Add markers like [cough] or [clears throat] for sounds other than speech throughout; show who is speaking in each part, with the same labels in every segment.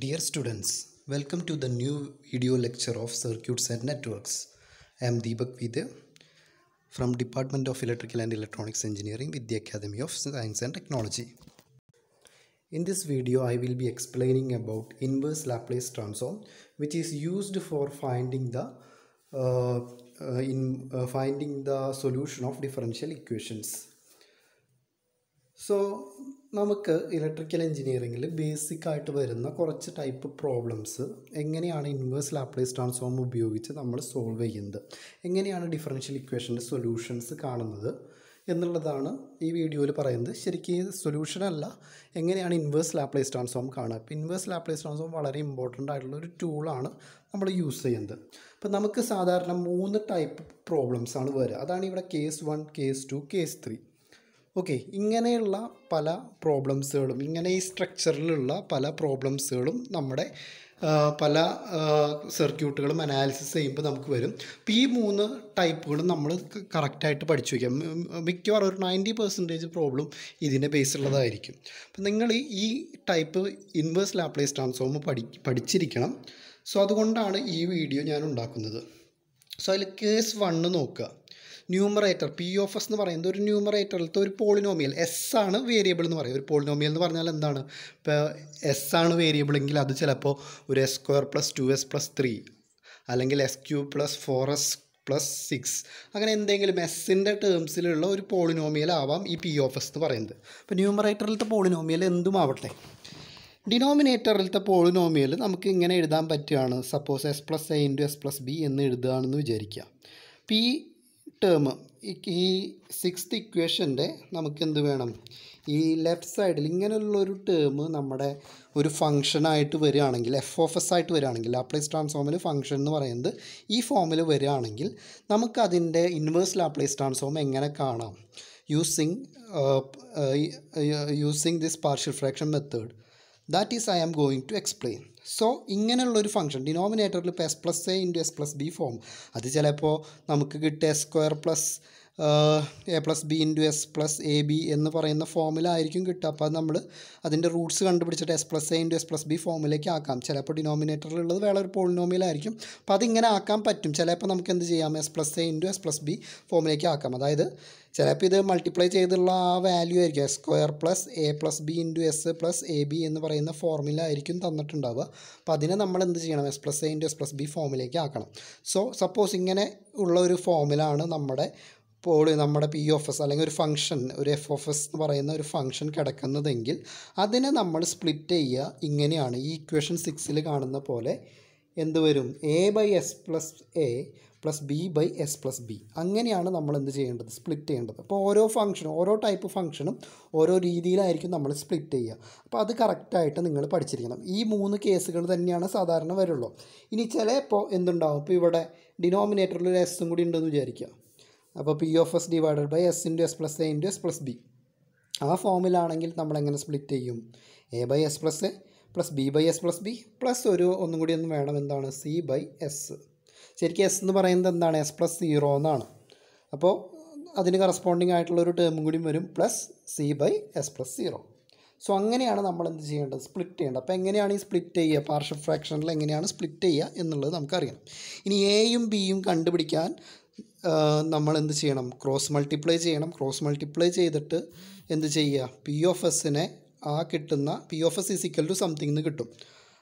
Speaker 1: Dear students, welcome to the new video lecture of Circuits and Networks. I am Deepak Vidya from Department of Electrical and Electronics Engineering with the Academy of Science and Technology. In this video, I will be explaining about inverse Laplace transform which is used for finding the uh, uh, in uh, finding the solution of differential equations. So നമുക്ക് electrical എഞ്ചിനീയറിംഗിൽ basic ആയിട്ട് വരുന്ന കുറച്ച് type problems എങ്ങനെയാണ് inverse Laplace transform ഉപയോഗിച്ച് നമ്മൾ solve ചെയ്യുന്നത് എങ്ങനെയാണ് ഡിഫറൻഷ്യൽ ഇക്വേഷൻ്റെ സൊല്യൂഷൻസ് കാണുന്നത് എന്നുള്ളതാണ് ഈ വീഡിയോയിൽ പറയുന്നത് ശരിക്കും ഇത് അല്ല എങ്ങനെയാണ് ഇൻവേഴ്സ് ലാപ്ലേസ് ട്രാൻസ്ഫോം കാണുക അപ്പോൾ ഇൻവേഴ്സ് ലാപ്ലേസ് ട്രാൻസ്ഫോം വളരെ ഇമ്പോർട്ടൻ്റ് ആയിട്ടുള്ള ഒരു ടൂളാണ് നമ്മൾ യൂസ് ചെയ്യുന്നത് അപ്പോൾ നമുക്ക് സാധാരണ മൂന്ന് ടൈപ്പ് പ്രോബ്ലംസ് ആണ് വരിക അതാണ് ഇവിടെ case one case two case three okay ഇങ്ങനെയുള്ള പല പ്രോബ്ലംസുകളും ഇങ്ങനെ ഈ സ്ട്രക്ചറിലുള്ള പല പ്രോബ്ലംസുകളും നമ്മുടെ പല സർക്യൂട്ടുകളും അനാലിസിസ് ചെയ്യുമ്പോൾ നമുക്ക് വരും ഈ മൂന്ന് ടൈപ്പുകളും നമ്മൾ കറക്റ്റായിട്ട് പഠിച്ചു വയ്ക്കാം മിക്കവാറും ഒരു നയൻറ്റി പെർസെൻറ്റേജ് പ്രോബ്ലം ഇതിൻ്റെ ബേസിലുള്ളതായിരിക്കും അപ്പം നിങ്ങൾ ഈ ടൈപ്പ് ഇൻവേഴ്സ് ലാപ്ലേസ് ട്രാൻസ്ഫോം പഠി പഠിച്ചിരിക്കണം സോ അതുകൊണ്ടാണ് ഈ വീഡിയോ ഞാൻ ഉണ്ടാക്കുന്നത് സോ അതിൽ കേസ് വണ്ണ് നോക്കുക ന്യൂമറേറ്റർ പി ഓഫ് എസ് എന്ന് പറയുന്നത് ഒരു ന്യൂമറേറ്ററിലത്തെ ഒരു പോളിനോമിയൽ എസ് ആണ് വേരിയബിൾ എന്ന് പറയും ഒരു പോളിനോമിയൽ എന്ന് പറഞ്ഞാൽ എന്താണ് ഇപ്പോൾ എസ് ആണ് വേരിയബിൾ എങ്കിൽ അത് ചിലപ്പോൾ ഒരു S square plus two S plus three അല്ലെങ്കിൽ S cube plus four S plus six അങ്ങനെ എന്തെങ്കിലും എസ്സിൻ്റെ ടേംസിലുള്ള ഒരു പോളിനോമിയൽ ആവാം ഈ പി ഓഫ് എസ് എന്ന് പറയുന്നത് അപ്പോൾ ന്യൂമറേറ്ററിലത്തെ പോളിനോമിയൽ എന്തും ആവട്ടെ ഡിനോമിനേറ്ററിലത്തെ പോളിനോമിയൽ നമുക്ക് ഇങ്ങനെ എഴുതാൻ പറ്റുകയാണ് suppose S plus A into S plus B എന്ന് എഴുതുകയാണെന്ന് വിചാരിക്കുക പി ടേം ഈ സിക്സ്ത് ഇക്വേഷൻ്റെ നമുക്കെന്ത് വേണം ഈ ലെഫ്റ്റ് സൈഡിൽ ഇങ്ങനെയുള്ളൊരു ടേം നമ്മുടെ ഒരു ഫംഗ്ഷനായിട്ട് വരികയാണെങ്കിൽ എഫ് ഓഫ് എസ് ആയിട്ട് വരികയാണെങ്കിൽ ലാപ്ലേസ് ട്രാൻസ്ഫോമിൽ ഫംഗ്ഷൻ എന്ന് പറയുന്നത് ഈ ഫോമിൽ വരികയാണെങ്കിൽ നമുക്കതിൻ്റെ ഇൻവേഴ്സ് ലാപ്ലേസ് ട്രാൻസ്ഫോം എങ്ങനെ കാണാം using using this partial fraction method that is I am going to explain so ഇങ്ങനെയുള്ളൊരു ഫംഗ്ഷൻ ഡിനോമിനേറ്ററിൽ ഇപ്പോൾ S plus A into S plus B form അത് ചിലപ്പോൾ നമുക്ക് കിട്ടിയ S square plus A plus B into S plus A B എന്ന് പറയുന്ന formula ആയിരിക്കും കിട്ടുക അപ്പോൾ നമ്മൾ അതിൻ്റെ റൂട്ട്സ് കണ്ടുപിടിച്ചിട്ട് S plus A into S plus B ഫോമിലേക്ക് ആക്കാം ചിലപ്പോൾ ഡിനോമിനേറ്ററിലുള്ളത് വേറെ ഒരു പോളിനോമിയിലായിരിക്കും അപ്പോൾ അതിങ്ങനെ ആക്കാൻ പറ്റും ചിലപ്പോൾ നമുക്ക് എന്ത് ചെയ്യാം S plus A into S plus B ഫോമിലേക്ക് ആക്കാം അതായത് ചിലപ്പോൾ ഇത് മൾട്ടിപ്ലൈ ചെയ്തുള്ള ആ വാല്യൂ ആയിരിക്കും S square plus A plus B into S plus A B എന്ന് പറയുന്ന ഫോർമുല ആയിരിക്കും തന്നിട്ടുണ്ടാവുക അപ്പോൾ അതിനെ നമ്മൾ എന്ത് ചെയ്യണം S plus A into S plus B ഫോമിലേക്ക് ആക്കണം സോ സപ്പോസ് ഇങ്ങനെ ഉള്ള ഒരു ഫോമിലാണ് നമ്മുടെ പോൾ നമ്മുടെ പി എഫ് എസ് അല്ലെങ്കിൽ ഒരു ഫംഗ്ഷൻ ഒരു എഫ് ഓഫ് എസ് എന്ന് പറയുന്ന ഒരു ഫംഗ്ഷൻ കിടക്കുന്നതെങ്കിൽ അതിനെ നമ്മൾ സ്പ്ലിറ്റ് ചെയ്യുക ഇങ്ങനെയാണ് ഈ ഇക്വേഷൻ സിക്സിൽ കാണുന്ന പോലെ എന്ത് വരും A by S plus A plus B by S plus B അങ്ങനെയാണ് നമ്മൾ എന്ത് ചെയ്യേണ്ടത് സ്പ്ലിറ്റ് ചെയ്യേണ്ടത് അപ്പോൾ ഓരോ ഫംഗ്ഷനും ഓരോ ടൈപ്പ് ഫംഗ്ഷനും ഓരോ രീതിയിലായിരിക്കും നമ്മൾ സ്പ്ലിറ്റ് ചെയ്യുക അപ്പോൾ അത് കറക്റ്റായിട്ട് നിങ്ങൾ പഠിച്ചിരിക്കണം ഈ മൂന്ന് കേസുകൾ തന്നെയാണ് സാധാരണ വരുള്ളൂ ഇനി ചിലപ്പോൾ എന്തുണ്ടാവും ഇപ്പോൾ ഇവിടെ ഡിനോമിനേറ്ററിൽ ഒരു എസും കൂടി ഉണ്ടെന്ന് വിചാരിക്കുക അപ്പോൾ P of S divided by S into S plus A into S plus B ആ ഫോമിലാണെങ്കിൽ നമ്മൾ എങ്ങനെ സ്പ്ലിറ്റ് ചെയ്യും A by S plus A plus B by S plus B plus ഒരു ഒന്നും കൂടി ഒന്ന് വേണം എന്താണ് സി ബൈ എസ് ശരിക്കും എസ് എന്ന് പറയുന്നത് എന്താണ് എസ് പ്ലസ് സീറോ എന്നാണ് അപ്പോൾ അതിന് കറസ്പോണ്ടിങ് ആയിട്ടുള്ള ഒരു ടേമും കൂടി വരും plus C by S plus zero so അങ്ങനെയാണ് നമ്മൾ എന്ത് ചെയ്യേണ്ടത് സ്പ്ലിറ്റ് ചെയ്യേണ്ടത് അപ്പോൾ എങ്ങനെയാണ് ഈ സ്പ്ലിറ്റ് ചെയ്യുക പാർഷ്യൽ ഫ്രാക്ഷനിൽ എങ്ങനെയാണ് സ്പ്ലിറ്റ് ചെയ്യുക എന്നുള്ളത് നമുക്കറിയാം ഇനി എയും ബിയും കണ്ടുപിടിക്കാൻ നമ്മൾ എന്ത് ചെയ്യണം ക്രോസ് മൾട്ടിപ്ലൈ ചെയ്യണം ക്രോസ് മൾട്ടിപ്ലൈ ചെയ്തിട്ട് എന്ത് ചെയ്യുക പി ഓഫ് എസിനെ ആ കിട്ടുന്ന P of S is equal to something എന്ന് കിട്ടും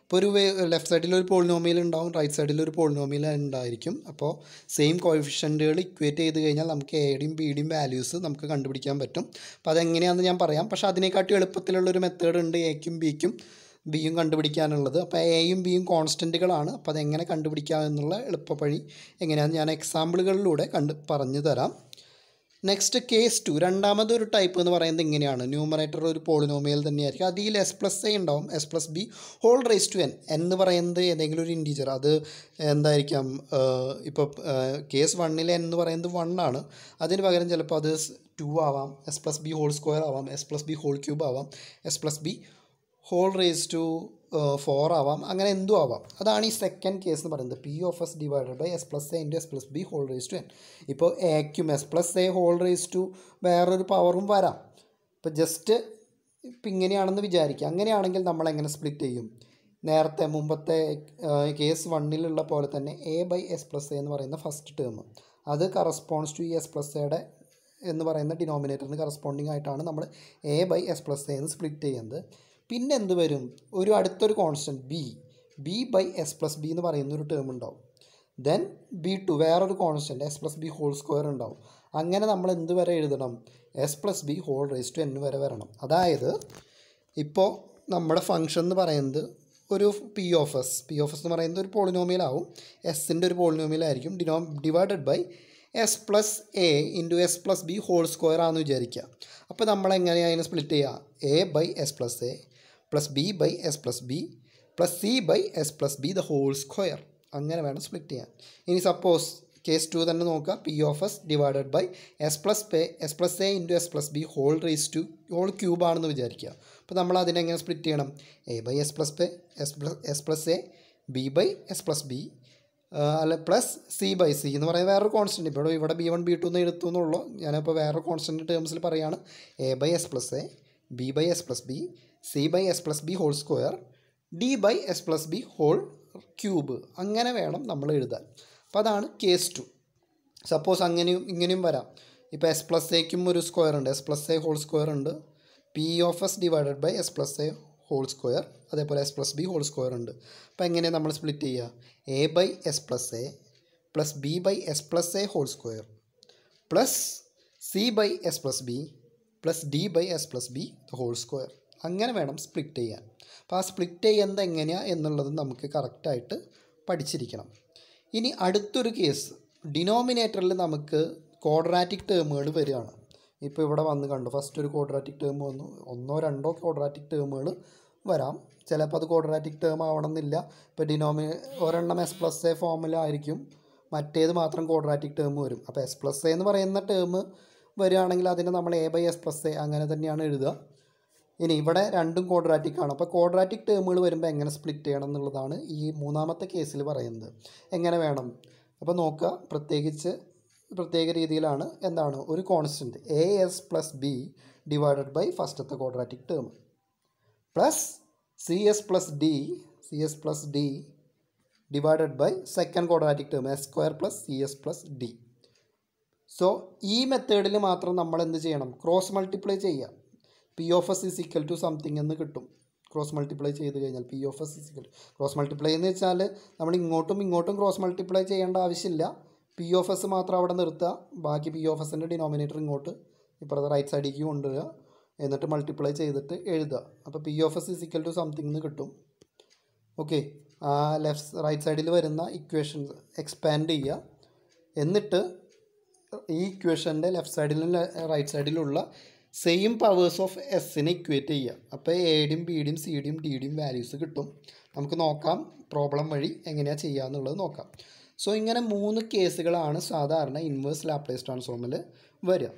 Speaker 1: അപ്പോൾ ഒരു ലെഫ്റ്റ് സൈഡിൽ ഒരു പോളിനോമിയൽ ഉണ്ടാവും റൈറ്റ് സൈഡിൽ ഒരു പോളിനോമിയൽ ഉണ്ടായിരിക്കും അപ്പോൾ സെയിം കോയിഫിഷ്യൻറ്റുകൾ ഇക്വേറ്റ് ചെയ്ത് കഴിഞ്ഞാൽ നമുക്ക് എയുടെയും ബിയുടെയും വാല്യൂസ് നമുക്ക് കണ്ടുപിടിക്കാൻ പറ്റും അപ്പോൾ അതെങ്ങനെയാണെന്ന് ഞാൻ പറയാം പക്ഷേ അതിനെക്കാട്ടി എളുപ്പത്തിലുള്ളൊരു മെത്തേഡ് ഉണ്ട് എക്കും ബിക്കും ബിയും കണ്ടുപിടിക്കാനുള്ളത് അപ്പോൾ എയും ബിയും കോൺസ്റ്റൻറ്റുകളാണ് അപ്പോൾ അതെങ്ങനെ കണ്ടുപിടിക്കാം എന്നുള്ള എളുപ്പപ്പഴി എങ്ങനെയാണെന്ന് ഞാൻ എക്സാമ്പിളുകളിലൂടെ കണ്ട് പറഞ്ഞു തരാം നെക്സ്റ്റ് കേസ് ടു രണ്ടാമതൊരു ഒരു ടൈപ്പ് എന്ന് പറയുന്നത് ഇങ്ങനെയാണ് ന്യൂമറേറ്റർ ഒരു പോളിനോമിയൽ തന്നെയായിരിക്കും അതിൽ എസ് പ്ലസ് എ ഉണ്ടാവും S plus B whole raise to N എന്ന് പറയുന്നത് ഏതെങ്കിലും ഒരു ഇൻറ്റീജർ അത് എന്തായിരിക്കാം ഇപ്പോൾ കേസ് വണ്ണിൽ എൻ എന്ന് പറയുന്നത് വൺ ആണ് അതിന് പകരം ചിലപ്പോൾ അത് ടു ആവാം S plus B whole square ആവാം S plus B whole cube ആവാം S plus B whole raise to four ആവാം അങ്ങനെ എന്തും ആവാം അതാണ് ഈ സെക്കൻഡ് കേസ് എന്ന് പറയുന്നത് P of S divided by S plus A into S plus B whole raise to N ഇപ്പോൾ എക്കും S plus A whole raise to വേറൊരു പവറും വരാം ഇപ്പോൾ ജസ്റ്റ് ഇപ്പം ഇങ്ങനെയാണെന്ന് വിചാരിക്കുക അങ്ങനെയാണെങ്കിൽ നമ്മൾ എങ്ങനെ സ്പ്ലിറ്റ് ചെയ്യും നേരത്തെ മുമ്പത്തെ കേസ് വണ്ണിലുള്ള പോലെ തന്നെ A by S plus A എന്ന് പറയുന്ന ഫസ്റ്റ് ടേം അത് കറസ്പോണ്ട്സ് ടു ഈ എസ് പ്ലസ് എയുടെ എന്ന് പറയുന്ന ഡിനോമിനേറ്ററിന് കറസ്പോണ്ടിങ് ആയിട്ടാണ് നമ്മൾ A by S plus A എന്ന് സ്പ്ലിറ്റ് ചെയ്യുന്നത് പിന്നെ എന്ത് വരും ഒരു അടുത്തൊരു constant B B by S plus B എന്ന് പറയുന്ന ഒരു ടേം ഉണ്ടാവും ദെൻ ബി ടു വേറൊരു constant S plus B whole square ഉണ്ടാവും അങ്ങനെ നമ്മൾ എന്ത് വരെ എഴുതണം S plus B whole raise to N വരെ വരണം അതായത് ഇപ്പോൾ നമ്മുടെ ഫംഗ്ഷൻ എന്ന് പറയുന്നത് ഒരു P of S P of S എന്ന് പറയുന്നത് ഒരു പോളിനോമിയലാവും എസിൻ്റെ ഒരു പോളിനോമിയലായിരിക്കും ഡിനോ divided by S plus A into S plus B whole square ആണെന്ന് വിചാരിക്കുക അപ്പോൾ നമ്മൾ എങ്ങനെയാണ് അതിനെ സ്പ്ലിറ്റ് ചെയ്യുക A by S plus A plus B by S plus B plus C by S plus B the whole square അങ്ങനെ വേണം split ചെയ്യാൻ ഇനി സപ്പോസ് കേസ് ടു തന്നെ നോക്കുക P of S divided by S plus പെ S plus A into S plus B whole raise to whole ക്യൂബാണെന്ന് വിചാരിക്കുക അപ്പോൾ നമ്മൾ അതിനെങ്ങനെ സ്പ്ലിറ്റ് ചെയ്യണം എ ബൈ എസ് പ്ലസ് പെ S plus S plus A B by S plus B അല്ല plus C by C എന്ന് പറയുന്നത് വേറൊരു കോൺസ്റ്റൻ്റ് ഇപ്പോൾ ഇവിടെ ബി വൺ ബി ടു എന്ന് എടുത്തു എന്നുള്ളൂ ഞാനിപ്പോൾ വേറൊരു കോൺസ്റ്റൻറ്റ് ടേംസിൽ പറയുകയാണ് A by S plus A B by S plus B C by S plus B whole square D by S plus B whole cube അങ്ങനെ വേണം നമ്മൾ എഴുതാൻ അപ്പം അതാണ് കേസ് ടു സപ്പോസ് അങ്ങനെയും ഇങ്ങനെയും വരാം ഇപ്പോൾ എസ് പ്ലസ് എക്കും ഒരു സ്ക്വയർ ഉണ്ട് S plus A whole square ഉണ്ട് P of S divided by S plus A whole square അതേപോലെ S plus B whole square ഉണ്ട് അപ്പോൾ എങ്ങനെയാണ് നമ്മൾ സ്പ്ലിറ്റ് ചെയ്യുക A by S plus A plus B by S plus A whole square plus C by S plus B plus D by S plus B whole square അങ്ങനെ വേണം split ചെയ്യാൻ അപ്പോൾ ആ സ്പ്ലിറ്റ് ചെയ്യുന്നത് എങ്ങനെയാണ് എന്നുള്ളത് നമുക്ക് കറക്റ്റായിട്ട് പഠിച്ചിരിക്കണം ഇനി അടുത്തൊരു കേസ് ഡിനോമിനേറ്ററിൽ നമുക്ക് ക്വാഡ്രാറ്റിക് ടേമുകൾ വരികയാണ് ഇപ്പോൾ ഇവിടെ വന്ന് കണ്ടു ഫസ്റ്റ് ഒരു ക്വാഡ്രാറ്റിക് ടേം വന്നു ഒന്നോ രണ്ടോ ക്വാഡ്രാറ്റിക് ടേമുകൾ വരാം ചിലപ്പോൾ അത് ക്വാഡ്രാറ്റിക് ടേം ആവണമെന്നില്ല ഇപ്പോൾ ഡിനോമി ഒരെണ്ണം എസ് പ്ലസ് എ ഫോമിലായിരിക്കും മറ്റേത് മാത്രം ക്വാഡ്രാറ്റിക് ടേം വരും അപ്പോൾ എസ് പ്ലസ് എ എന്ന് പറയുന്ന ടേം വരികയാണെങ്കിൽ അതിനെ നമ്മൾ A by S plus A അങ്ങനെ തന്നെയാണ് എഴുതുക ഇനി ഇവിടെ രണ്ടും ക്വാഡ്രാറ്റിക് ആണ് അപ്പോൾ ക്വാഡ്രാറ്റിക് ടേമുകൾ വരുമ്പോൾ എങ്ങനെ സ്പ്ലിറ്റ് ചെയ്യണം എന്നുള്ളതാണ് ഈ മൂന്നാമത്തെ കേസിൽ പറയുന്നത് എങ്ങനെ വേണം അപ്പോൾ നോക്കുക പ്രത്യേകിച്ച് പ്രത്യേക രീതിയിലാണ് എന്താണ് ഒരു constant A S plus B divided by ഫസ്റ്റത്തെ quadratic term plus C S plus D C S plus D divided by second quadratic term S square plus C S plus D so ഈ മെത്തേഡിൽ മാത്രം നമ്മൾ എന്ത് ചെയ്യണം cross multiply ചെയ്യാം P of S is equal to something എന്ന് കിട്ടും cross multiply ചെയ്ത് കഴിഞ്ഞാൽ P of S is equal cross multiply എന്ന് വെച്ചാൽ നമ്മൾ ഇങ്ങോട്ടും ഇങ്ങോട്ടും ക്രോസ് മൾട്ടിപ്ലൈ ചെയ്യേണ്ട ആവശ്യമില്ല പി ഓഫ് എസ് മാത്രം അവിടെ നിർത്തുക ബാക്കി പി ഓഫ് എസിൻ്റെ ഡിനോമിനേറ്റർ ഇങ്ങോട്ട് ഇപ്പുറത്തെ റൈറ്റ് സൈഡിലേക്ക് കൊണ്ടുവരിക എന്നിട്ട് മൾട്ടിപ്ലൈ ചെയ്തിട്ട് എഴുതുക അപ്പോൾ P of S is equal to something എന്ന് കിട്ടും ഓക്കെ ലെഫ്റ്റ് റൈറ്റ് സൈഡിൽ വരുന്ന ഇക്വേഷൻസ് എക്സ്പാൻഡ് ചെയ്യുക എന്നിട്ട് ഈ ഇക്വേഷൻ്റെ ലെഫ്റ്റ് സൈഡിലും റൈറ്റ് സൈഡിലുള്ള സെയിം പവേഴ്സ് ഓഫ് എസ്സിനെ ഇക്വേറ്റ് ചെയ്യുക അപ്പോൾ എയുടെയും ബിയുടെയും സിയുടെയും ഡിയുടെയും വാല്യൂസ് കിട്ടും നമുക്ക് നോക്കാം പ്രോബ്ലം വഴി എങ്ങനെയാണ് ചെയ്യുക എന്നുള്ളത് നോക്കാം സോ ഇങ്ങനെ മൂന്ന് കേസുകളാണ് സാധാരണ ഇൻവേഴ്സ് ലാപ്ലേസ് ട്രാൻസ്ഫോമിൽ വരിക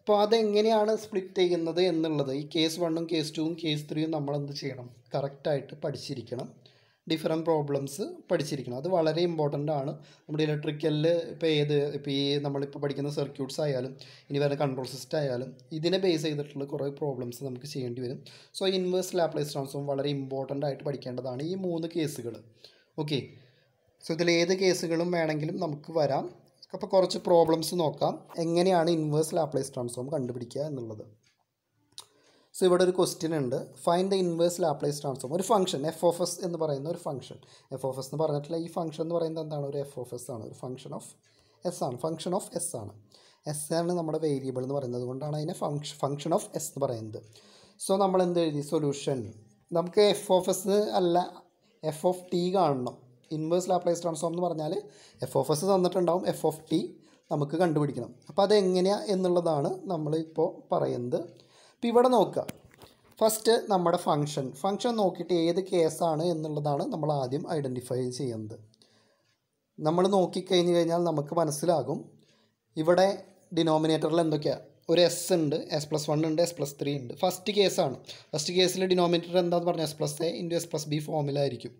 Speaker 1: അപ്പോൾ അതെങ്ങനെയാണ് സ്പ്ലിറ്റ് ചെയ്യുന്നത് എന്നുള്ളത് ഈ കേസ് വണ്ണും കേസ് ടുവും കേസ് ത്രീയും നമ്മൾ എന്ത് ചെയ്യണം കറക്റ്റായിട്ട് പഠിച്ചിരിക്കണം ഡിഫറെൻറ്റ് പ്രോബ്ലംസ് പഠിച്ചിരിക്കണം അത് വളരെ ഇമ്പോർട്ടൻ്റ് ആണ് നമ്മുടെ ഇലക്ട്രിക്കലിൽ ഇപ്പോൾ ഏത് ഇപ്പോൾ ഈ നമ്മളിപ്പോൾ പഠിക്കുന്ന സർക്യൂട്ട്സ് ആയാലും ഇനി വരുന്ന കൺട്രോൾ സിസ്റ്റം ആയാലും ഇതിനെ ബേസ് ചെയ്തിട്ടുള്ള കുറേ പ്രോബ്ലംസ് നമുക്ക് ചെയ്യേണ്ടി വരും സോ ഇൻവേഴ്സ് ലാപ്ലേസ് ട്രാൻസ്ഫോം വളരെ ഇമ്പോർട്ടൻ്റ് ആയിട്ട് പഠിക്കേണ്ടതാണ് ഈ മൂന്ന് കേസുകൾ ഓക്കെ സോ ഇതിൽ ഏത് കേസുകളും വേണമെങ്കിലും നമുക്ക് വരാം അപ്പോൾ കുറച്ച് പ്രോബ്ലംസ് നോക്കാം എങ്ങനെയാണ് ഇൻവേഴ്സ് ലാപ്ലേസ് ട്രാൻസ്ഫോം കണ്ടുപിടിക്കുക എന്നുള്ളത് സോ ഇവിടെ ഒരു ക്വസ്റ്റ്യൻ ഉണ്ട് find the inverse Laplace transform ഒരു ഫംഗ്ഷൻ എഫ് ഓഫ് എസ് എന്ന് പറയുന്ന ഒരു ഫംഗ്ഷൻ എഫ് ഓഫ് എസ് എന്ന് പറഞ്ഞിട്ടില്ല ഈ ഫംഗ്ഷൻ എന്ന് പറയുന്നത് എന്താണ് ഒരു എഫ് ഓഫ് എസ് ആണ് ഒരു ഫംഗ്ഷൻ ഓഫ് എസ് ആണ് ഫംഗ്ഷൻ ഓഫ് എസ് ആണ് എസ് ആണ് നമ്മുടെ വേരിയബിൾ എന്ന് പറയുന്നത് അതുകൊണ്ടാണ് അതിനെ ഫംഗ്ഷൻ ഫംഗ്ഷൻ ഓഫ് എസ് എന്ന് പറയുന്നത് സോ നമ്മൾ എന്ത് എഴുതി സൊല്യൂഷൻ നമുക്ക് എഫ് ഓഫ് എസ് അല്ല എഫ് ഓഫ് ടി കാണണം ഇൻവേഴ്സ് ലാപ്ലേസ് ട്രാൻസ്ഫോം എന്ന് പറഞ്ഞാൽ എഫ് ഓഫ് എസ് തന്നിട്ടുണ്ടാവും എഫ് ഓഫ് ടി നമുക്ക് കണ്ടുപിടിക്കണം അപ്പോൾ അതെങ്ങനെയാണ് എന്നുള്ളതാണ് നമ്മളിപ്പോൾ പറയുന്നത് അപ്പോൾ ഇവിടെ നോക്കുക ഫസ്റ്റ് നമ്മുടെ ഫങ്ഷൻ ഫങ്ഷൻ നോക്കിയിട്ട് ഏത് കേസാണ് എന്നുള്ളതാണ് നമ്മൾ ആദ്യം ഐഡൻറ്റിഫൈ ചെയ്യുന്നത് നമ്മൾ നോക്കിക്കഴിഞ്ഞ് കഴിഞ്ഞാൽ നമുക്ക് മനസ്സിലാകും ഇവിടെ ഡിനോമിനേറ്ററിൽ എന്തൊക്കെയാണ് ഒരു എസ് ഉണ്ട് എസ് പ്ലസ് വൺ ഉണ്ട് എസ് പ്ലസ് ത്രീ ഉണ്ട് ഫസ്റ്റ് കേസാണ് ഫസ്റ്റ് കേസിൽ ഡിനോമിനേറ്റർ എന്താന്ന് പറഞ്ഞാൽ S plus A into S plus B ഫോമിലായിരിക്കും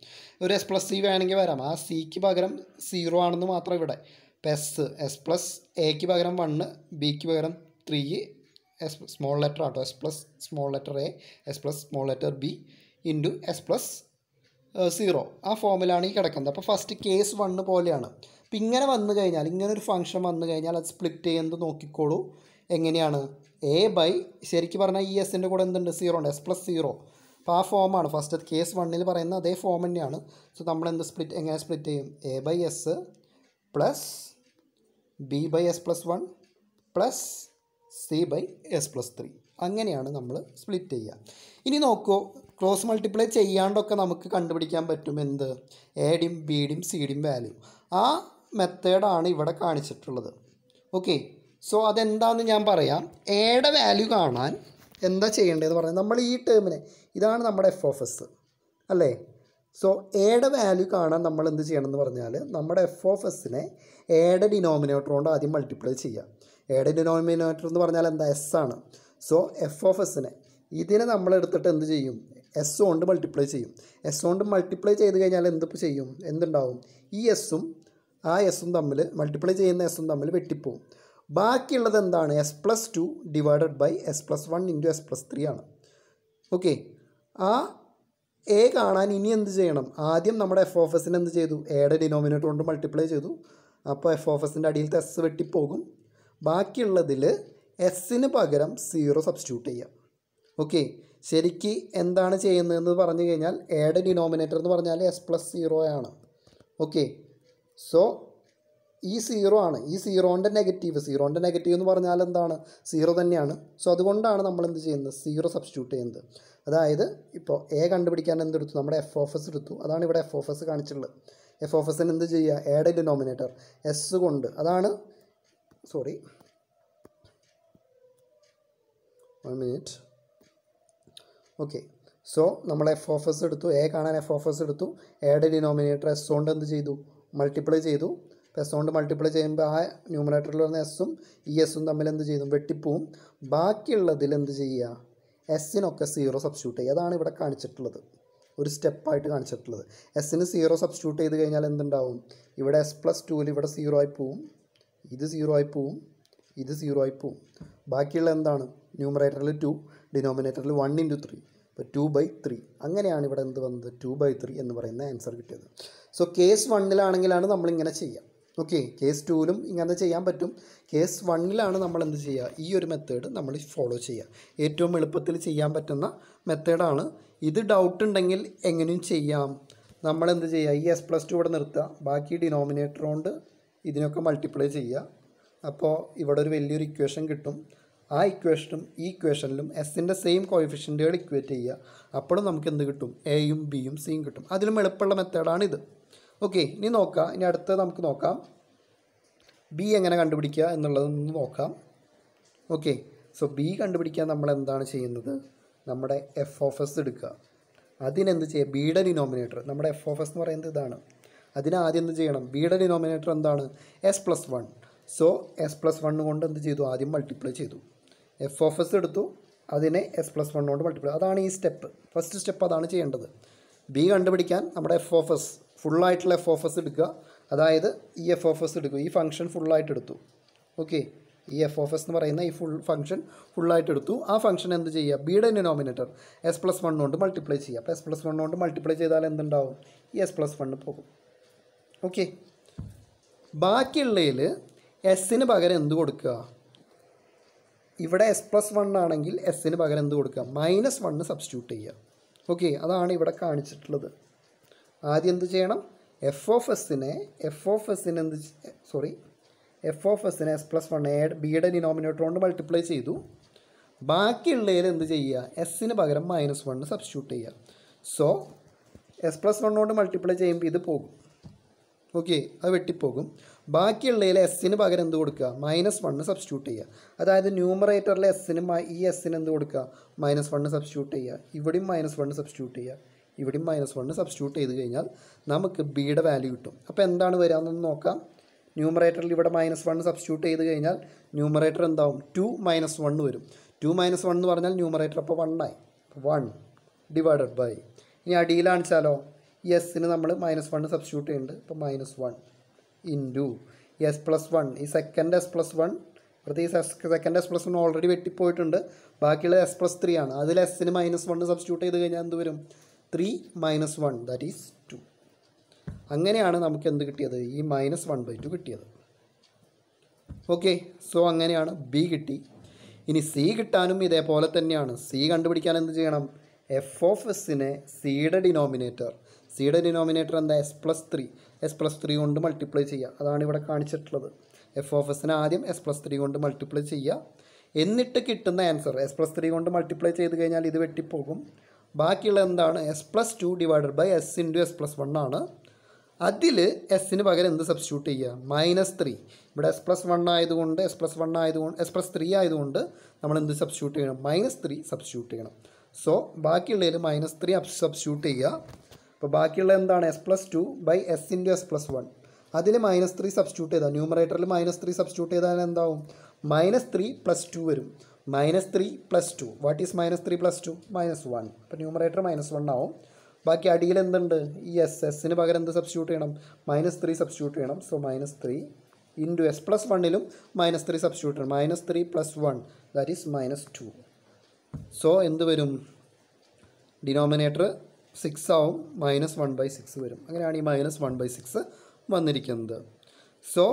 Speaker 1: ഒരു എസ് പ്ലസ് സി വേണമെങ്കിൽ വരാം ആ സിക്ക് പകരം സീറോ ആണെന്ന് മാത്രം ഇവിടെ എസ് എസ് പ്ലസ് എക്ക് പകരം വണ്ണ് ബിക്ക് പകരം ത്രീ എസ് സ്മോൾ ലെറ്റർ ആട്ടോ S plus small letter A S plus small letter B into S plus zero ആ ഫോമിലാണ് ഈ കിടക്കുന്നത് അപ്പോൾ ഫസ്റ്റ് കേസ് വണ്ണ് പോലെയാണ് അപ്പം ഇങ്ങനെ വന്നു കഴിഞ്ഞാൽ ഇങ്ങനെ ഒരു ഫംഗ്ഷൻ വന്നു കഴിഞ്ഞാൽ അത് സ്പ്ലിറ്റ് ചെയ്യുന്നത് നോക്കിക്കോളൂ എങ്ങനെയാണ് എ ബൈ ശരിക്കും പറഞ്ഞാൽ ഇ എസിൻ്റെ കൂടെ എന്തുണ്ട് സീറോ ഉണ്ട് എസ് പ്ലസ് സീറോ അപ്പോൾ ആ ഫോമാണ് ഫസ്റ്റ് കേസ് വണ്ണിൽ പറയുന്ന അതേ ഫോം തന്നെയാണ് സോ നമ്മൾ എന്ത് സ്പ്ലിറ്റ് എങ്ങനെ സ്പ്ലിറ്റ് ചെയ്യും A by S plus B by S plus one plus C by S plus three അങ്ങനെയാണ് നമ്മൾ സ്പ്ലിറ്റ് ചെയ്യുക ഇനി നോക്കൂ ക്രോസ് മൾട്ടിപ്ലൈ ചെയ്യാണ്ടൊക്കെ നമുക്ക് കണ്ടുപിടിക്കാൻ പറ്റും എന്ത് എഡിയും ബിയുടെയും സിയുടെയും വാല്യൂ ആ മെത്തേഡാണ് ഇവിടെ കാണിച്ചിട്ടുള്ളത് ഓക്കെ സോ അതെന്താണെന്ന് ഞാൻ പറയാം എയുടെ വാല്യൂ കാണാൻ എന്താ ചെയ്യേണ്ടതെന്ന് പറഞ്ഞാൽ നമ്മൾ ഈ ടേമിനെ ഇതാണ് നമ്മുടെ എഫ് ഓഫ് എസ് അല്ലേ സോ എയുടെ വാല്യൂ കാണാൻ നമ്മൾ എന്ത് ചെയ്യണം എന്ന് പറഞ്ഞാൽ നമ്മുടെ എഫ് ഓഫ് എസിനെ എയുടെ ഡിനോമിനേറ്റർ കൊണ്ട് ആദ്യം മൾട്ടിപ്ലൈ ചെയ്യുക എയുടെ ഡിനോമിനേറ്റർ എന്ന് പറഞ്ഞാൽ എന്താ എസ് ആണ് സോ എഫ് ഓഫ് എസ്സിനെ ഇതിനെ നമ്മൾ എടുത്തിട്ട് എന്ത് ചെയ്യും എസ് കൊണ്ട് മൾട്ടിപ്ലൈ ചെയ്യും എസ് കൊണ്ട് മൾട്ടിപ്ലൈ ചെയ്ത് കഴിഞ്ഞാൽ എന്തിപ്പോൾ ചെയ്യും എന്തുണ്ടാവും ഈ എസ്സും ആ എസ്സും തമ്മിൽ മൾട്ടിപ്ലൈ ചെയ്യുന്ന എസ്സും തമ്മിൽ വെട്ടിപ്പോവും ബാക്കിയുള്ളത് എന്താണ് S plus two divided by S plus one into S plus three ആണ് ഓക്കെ ആ എ കാണാൻ ഇനി എന്ത് ചെയ്യണം ആദ്യം നമ്മുടെ എഫ് ഓഫ് എസിന് എന്ത് ചെയ്തു എയുടെ ഡിനോമിനേറ്റർ കൊണ്ട് മൾട്ടിപ്ലൈ ചെയ്തു അപ്പോൾ എഫ് ഓഫ് എസിൻ്റെ അടിയിലത്തെ എസ് വെട്ടിപ്പോകും ബാക്കിയുള്ളതിൽ എസ്സിന് പകരം സീറോ സബ്സ്റ്റിറ്റ്യൂട്ട് ചെയ്യാം ഓക്കെ ശരിക്ക് എന്താണ് ചെയ്യുന്നതെന്ന് പറഞ്ഞു കഴിഞ്ഞാൽ ഏഡ് ഡിനോമിനേറ്റർ എന്ന് പറഞ്ഞാൽ എസ് പ്ലസ് സീറോ ആണ് ഓക്കെ സോ ഈ സീറോ ആണ് ഈ സീറോൻ്റെ നെഗറ്റീവ് സീറോൻ്റെ നെഗറ്റീവ് എന്ന് പറഞ്ഞാൽ എന്താണ് സീറോ തന്നെയാണ് സോ അതുകൊണ്ടാണ് നമ്മൾ എന്ത് ചെയ്യുന്നത് സീറോ സബ്സ്റ്റിറ്റ്യൂട്ട് ചെയ്യുന്നത് അതായത് ഇപ്പോൾ എ കണ്ടുപിടിക്കാൻ എന്തെടുത്തു നമ്മുടെ എഫ് ഓഫ് എസ് എടുത്തു അതാണ് ഇവിടെ എഫ് ഓഫ് എസ് കാണിച്ചിട്ടുള്ളത് എഫ് ഓഫ് എസിന് എന്ത് ചെയ്യുക ഏഡ് ഡിനോമിനേറ്റർ എസ് കൊണ്ട് അതാണ് sorry one minute okay so നമ്മൾ എഫ് ഓഫ് എസ് എടുത്തു എ കാണാൻ എഫ് ഓഫ് എസ് എടുത്തു എയുടെ ഡിനോമിനേറ്റർ എസ് കൊണ്ട് എന്ത് ചെയ്തു മൾട്ടിപ്ലൈ ചെയ്തു അപ്പോൾ എസ് കൊണ്ട് മൾട്ടിപ്ലൈ ചെയ്യുമ്പോൾ ആ ന്യൂമിനേറ്ററിൽ വരുന്ന എസ്സും ഇ ഉം തമ്മിൽ എന്ത് ചെയ്തു വെട്ടിപ്പോവും ബാക്കിയുള്ളതിൽ എന്ത് ചെയ്യുക എസ്സിനൊക്കെ സീറോ സബ്സ്റ്റിറ്റ്യൂട്ട് ചെയ്യുക അതാണ് ഇവിടെ കാണിച്ചിട്ടുള്ളത് ഒരു സ്റ്റെപ്പായിട്ട് കാണിച്ചിട്ടുള്ളത് എസ്സിന് സീറോ സബ്സ്റ്റിറ്റ്യൂട്ട് ചെയ്ത് കഴിഞ്ഞാൽ എന്തുണ്ടാവും ഇവിടെ എസ് പ്ലസ് ടൂവിൽ ഇവിടെ സീറോ ആയി പോവും ഇത് സീറോ ആയി പോവും ഇത് സീറോ ആയി പോവും ബാക്കിയുള്ള എന്താണ് ന്യൂമറേറ്ററിൽ ടു ഡിനോമിനേറ്ററിൽ വൺ ഇൻറ്റു ത്രീ ഇപ്പോൾ ടു ബൈ ത്രീ അങ്ങനെയാണ് ഇവിടെ എന്ത് വന്നത് ടു ബൈ ത്രീ എന്ന് പറയുന്ന ആൻസർ കിട്ടിയത് സോ കേസ് വണ്ണിലാണെങ്കിലാണ് നമ്മളിങ്ങനെ ചെയ്യുക ഓക്കെ കേസ് ടൂവിലും ഇങ്ങനെ ചെയ്യാൻ പറ്റും കേസ് വണ്ണിലാണ് നമ്മൾ എന്ത് ചെയ്യുക ഈ ഒരു മെത്തേഡ് നമ്മൾ ഫോളോ ചെയ്യുക ഏറ്റവും എളുപ്പത്തിൽ ചെയ്യാൻ പറ്റുന്ന മെത്തേഡാണ് ഇത് ഡൗട്ട് ഉണ്ടെങ്കിൽ എങ്ങനെയും ചെയ്യാം നമ്മൾ എന്ത് ചെയ്യുക ഈ എസ് പ്ലസ് ടു ഇവിടെ നിർത്തുക ബാക്കി ഡിനോമിനേറ്റർ കൊണ്ട് ഇതിനൊക്കെ മൾട്ടിപ്ലൈ ചെയ്യുക അപ്പോൾ ഇവിടെ ഒരു വലിയൊരു ഇക്വേഷൻ കിട്ടും ആ ഇക്വേഷനും ഈ ഇക്വേഷനിലും എസിൻ്റെ സെയിം കോയിഫിഷ്യൻറ്റുകൾ ഇക്വേറ്റ് ചെയ്യുക അപ്പോഴും നമുക്ക് എന്ത് കിട്ടും എയും ബിയും സിയും കിട്ടും അതിലും എളുപ്പമുള്ള മെത്തേഡാണിത് ഓക്കെ ഇനി നോക്കാം ഇനി അടുത്ത് നമുക്ക് നോക്കാം ബി എങ്ങനെ കണ്ടുപിടിക്കുക എന്നുള്ളതൊന്ന് നോക്കാം ഓക്കെ സോ ബി കണ്ടുപിടിക്കാൻ നമ്മൾ എന്താണ് ചെയ്യുന്നത് നമ്മുടെ എഫ് ഓഫ് എസ് എടുക്കുക അതിനെന്ത് ചെയ്യുക ബിയുടെ ഡിനോമിനേറ്റർ നമ്മുടെ എഫ് ഓഫ് എസ് എന്ന് പറയുന്നത് ഇതാണ് അതിനാദ്യം എന്ത് ചെയ്യണം ബിയുടെ ഡിനോമിനേറ്റർ എന്താണ് S plus one so S plus one കൊണ്ട് എന്ത് ചെയ്തു ആദ്യം മൾട്ടിപ്ലൈ ചെയ്തു എഫ് ഓഫ് എസ് എടുത്തു അതിനെ എസ് പ്ലസ് വൺ കൊണ്ട് മൾട്ടിപ്ലൈ അതാണ് ഈ സ്റ്റെപ്പ് ഫസ്റ്റ് സ്റ്റെപ്പ് അതാണ് ചെയ്യേണ്ടത് ബി കണ്ടുപിടിക്കാൻ നമ്മുടെ എഫ് ഓഫ് എസ് ഫുള്ളായിട്ടുള്ള എഫ് ഓഫ് എസ് എടുക്കുക അതായത് ഈ എഫ് ഓഫ് എസ് എടുക്കുക ഈ ഫംഗ്ഷൻ ഫുള്ളായിട്ട് എടുത്തു ഓക്കെ ഈ എഫ് ഓഫ് എസ് എന്ന് പറയുന്ന ഈ ഫുൾ ഫംഗ്ഷൻ ഫുള്ളായിട്ട് എടുത്തു ആ ഫംഗ്ഷൻ എന്ത് ചെയ്യുക ബിയുടെ ഡിനോമിനേറ്റർ എസ് പ്ലസ് വണ്ണ് കൊണ്ട് മൾട്ടിപ്ലൈ ചെയ്യുക അപ്പോൾ എസ് പ്ലസ് വണ്ണ് കൊണ്ട് മൾട്ടിപ്ലൈ ചെയ്താൽ എന്തുണ്ടാവും ഈ എസ് പ്ലസ് വണ്ണ് പോകും ഓക്കെ ബാക്കിയുള്ളതിൽ എസ്സിന് പകരം എന്ത് കൊടുക്കുക ഇവിടെ എസ് പ്ലസ് വൺ ആണെങ്കിൽ എസ്സിന് പകരം എന്ത് കൊടുക്കുക മൈനസ് വണ്ണ് സബ്സ്റ്റിറ്റ്യൂട്ട് ചെയ്യുക ഓക്കെ അതാണ് ഇവിടെ കാണിച്ചിട്ടുള്ളത് ആദ്യം എന്ത് ചെയ്യണം എഫ് ഓഫ് എസ്സിനെ എഫ് ഓഫ് എസ്സിന് എന്ത് സോറി എഫ് ഓഫ് എസ്സിനെ എസ് പ്ലസ് വൺ എ ബിയുടെ ഡിനോമിനേറ്റർ കൊണ്ട് മൾട്ടിപ്ലൈ ചെയ്തു ബാക്കിയുള്ളതിൽ എന്ത് ചെയ്യുക എസ്സിന് പകരം മൈനസ് വണ്ണ് സബ്സ്റ്റിറ്റ്യൂട്ട് ചെയ്യുക സോ എസ് പ്ലസ് വൺ കൊണ്ട് മൾട്ടിപ്ലൈ ചെയ്യുമ്പോൾ ഇത് പോകും ഓക്കെ അത് വെട്ടിപ്പോകും ബാക്കിയുള്ളതിൽ എസ്സിന് പകരം എന്ത് കൊടുക്കുക മൈനസ് വണ്ണ് സബ്സ്റ്റിറ്റ്യൂട്ട് ചെയ്യുക അതായത് ന്യൂമറേറ്ററിലെ എസ്സിന് ഈ എസ്സിന് എന്ത് കൊടുക്കുക മൈനസ് വണ്ണ് സബ്സ്റ്റിറ്റ്യൂട്ട് ചെയ്യുക ഇവിടെയും മൈനസ് വണ്ണ് സബ്സ്റ്റിറ്റ്യൂട്ട് ചെയ്യുക ഇവിടെയും മൈനസ് വണ്ണ് സബ്സ്റ്റിറ്റ്യൂട്ട് ചെയ്ത് കഴിഞ്ഞാൽ നമുക്ക് ബിയുടെ വാല്യൂ കിട്ടും അപ്പോൾ എന്താണ് വരിക എന്നൊന്ന് നോക്കാം ന്യൂമറേറ്ററിൽ ഇവിടെ മൈനസ് വണ്ണ് സബ്സ്റ്റിറ്റ്യൂട്ട് ചെയ്ത് കഴിഞ്ഞാൽ ന്യൂമറേറ്റർ എന്താവും ടു മൈനസ് വണ്ണ് വരും ടു മൈനസ് വൺ എന്ന് പറഞ്ഞാൽ ന്യൂമറേറ്റർ അപ്പോൾ വണ്ണായി അപ്പോൾ വൺ ഡിവൈഡഡ് ബൈ ഇനി അടിയിലാണിച്ചാലോ എസിന് നമ്മൾ മൈനസ് വൺ സബ്സ്റ്റിറ്റ്യൂട്ട് ചെയ്യുന്നുണ്ട് അപ്പോൾ minus one into S plus one ഈ സെക്കൻഡ് എസ് പ്ലസ് വൺ പ്രത്യേകിച്ച് S second S plus one already വെട്ടിപ്പോയിട്ടുണ്ട് ബാക്കിയുള്ള എസ് പ്ലസ് ത്രീ ആണ് അതിൽ എസിന് മൈനസ് വൺ സബ്സ്റ്റിറ്റ്യൂട്ട് ചെയ്ത് കഴിഞ്ഞാൽ എന്ത് വരും three minus one that is two അങ്ങനെയാണ് നമുക്ക് എന്ത് കിട്ടിയത് ഈ മൈനസ് വൺ ബൈ ടു കിട്ടിയത് ഓക്കെ സോ അങ്ങനെയാണ് ബി കിട്ടി ഇനി സി കിട്ടാനും ഇതേപോലെ തന്നെയാണ് സി കണ്ടുപിടിക്കാൻ എന്ത് ചെയ്യണം എഫ് ഓഫ് എസിനെ സിയുടെ ഡിനോമിനേറ്റർ സിയുടെ ഡിനോമിനേറ്റർ എന്താ S plus three S plus three കൊണ്ട് മൾട്ടിപ്ലൈ ചെയ്യുക അതാണ് ഇവിടെ കാണിച്ചിട്ടുള്ളത് എഫ് ഓഫ് എസിന് ആദ്യം എസ് പ്ലസ് ത്രീ കൊണ്ട് മൾട്ടിപ്ലൈ ചെയ്യുക എന്നിട്ട് കിട്ടുന്ന ആൻസർ എസ് പ്ലസ് ത്രീ കൊണ്ട് മൾട്ടിപ്ലൈ ചെയ്ത് കഴിഞ്ഞാൽ ഇത് വെട്ടിപ്പോകും ബാക്കിയുള്ള എന്താണ് S plus two divided by S into S plus one ആണ് അതിൽ എസ്സിന് പകരം എന്ത് സബ്സ്റ്റിറ്റ്യൂട്ട് ചെയ്യുക മൈനസ് ത്രീ ഇവിടെ എസ് പ്ലസ് വൺ ആയതുകൊണ്ട് എസ് പ്ലസ് വൺ ആയതുകൊണ്ട് എസ് പ്ലസ് ത്രീ ആയതുകൊണ്ട് നമ്മൾ എന്ത് സബ്സ്റ്റിറ്റ്യൂട്ട് ചെയ്യണം മൈനസ് ത്രീ സബ്സ്റ്റിറ്റ്യൂട്ട് ചെയ്യണം സോ ബാക്കിയുള്ളതിൽ മൈനസ് ത്രീ സബ്സ്റ്റിറ്റ്യൂട്ട് ചെയ്യുക അപ്പോൾ ബാക്കിയുള്ള എന്താണ് S plus two by S into S plus one അതിൽ മൈനസ് ത്രീ സബ്സ്റ്റ്യൂട്ട് ചെയ്താൽ ന്യൂമറേറ്ററിൽ മൈനസ് ത്രീ സബ്സ്റ്റ്യൂട്ട് ചെയ്താൽ എന്താവും മൈനസ് ത്രീ പ്ലസ് ടു വരും minus three plus two what is minus three plus two minus one അപ്പോൾ numerator minus one ആവും ബാക്കി അടിയിൽ എന്തുണ്ട് ഈ എസ് എസിന് പകരം എന്ത് സബ്സ്റ്റ്യൂട്ട് ചെയ്യണം മൈനസ് ത്രീ സബ്സ്റ്റ്യൂട്ട് ചെയ്യണം so minus three into S plus വണ്ണിലും മൈനസ് ത്രീ സബ്സ്റ്റ്യൂട്ട് ചെയ്യണം minus three plus one that is minus two so എന്ത് വരും ഡിനോമിനേറ്റർ സിക്സ് ആവും മൈനസ് വൺ ബൈ സിക്സ് വരും അങ്ങനെയാണ് ഈ മൈനസ് വൺ ബൈ സിക്സ് വന്നിരിക്കുന്നത് സോ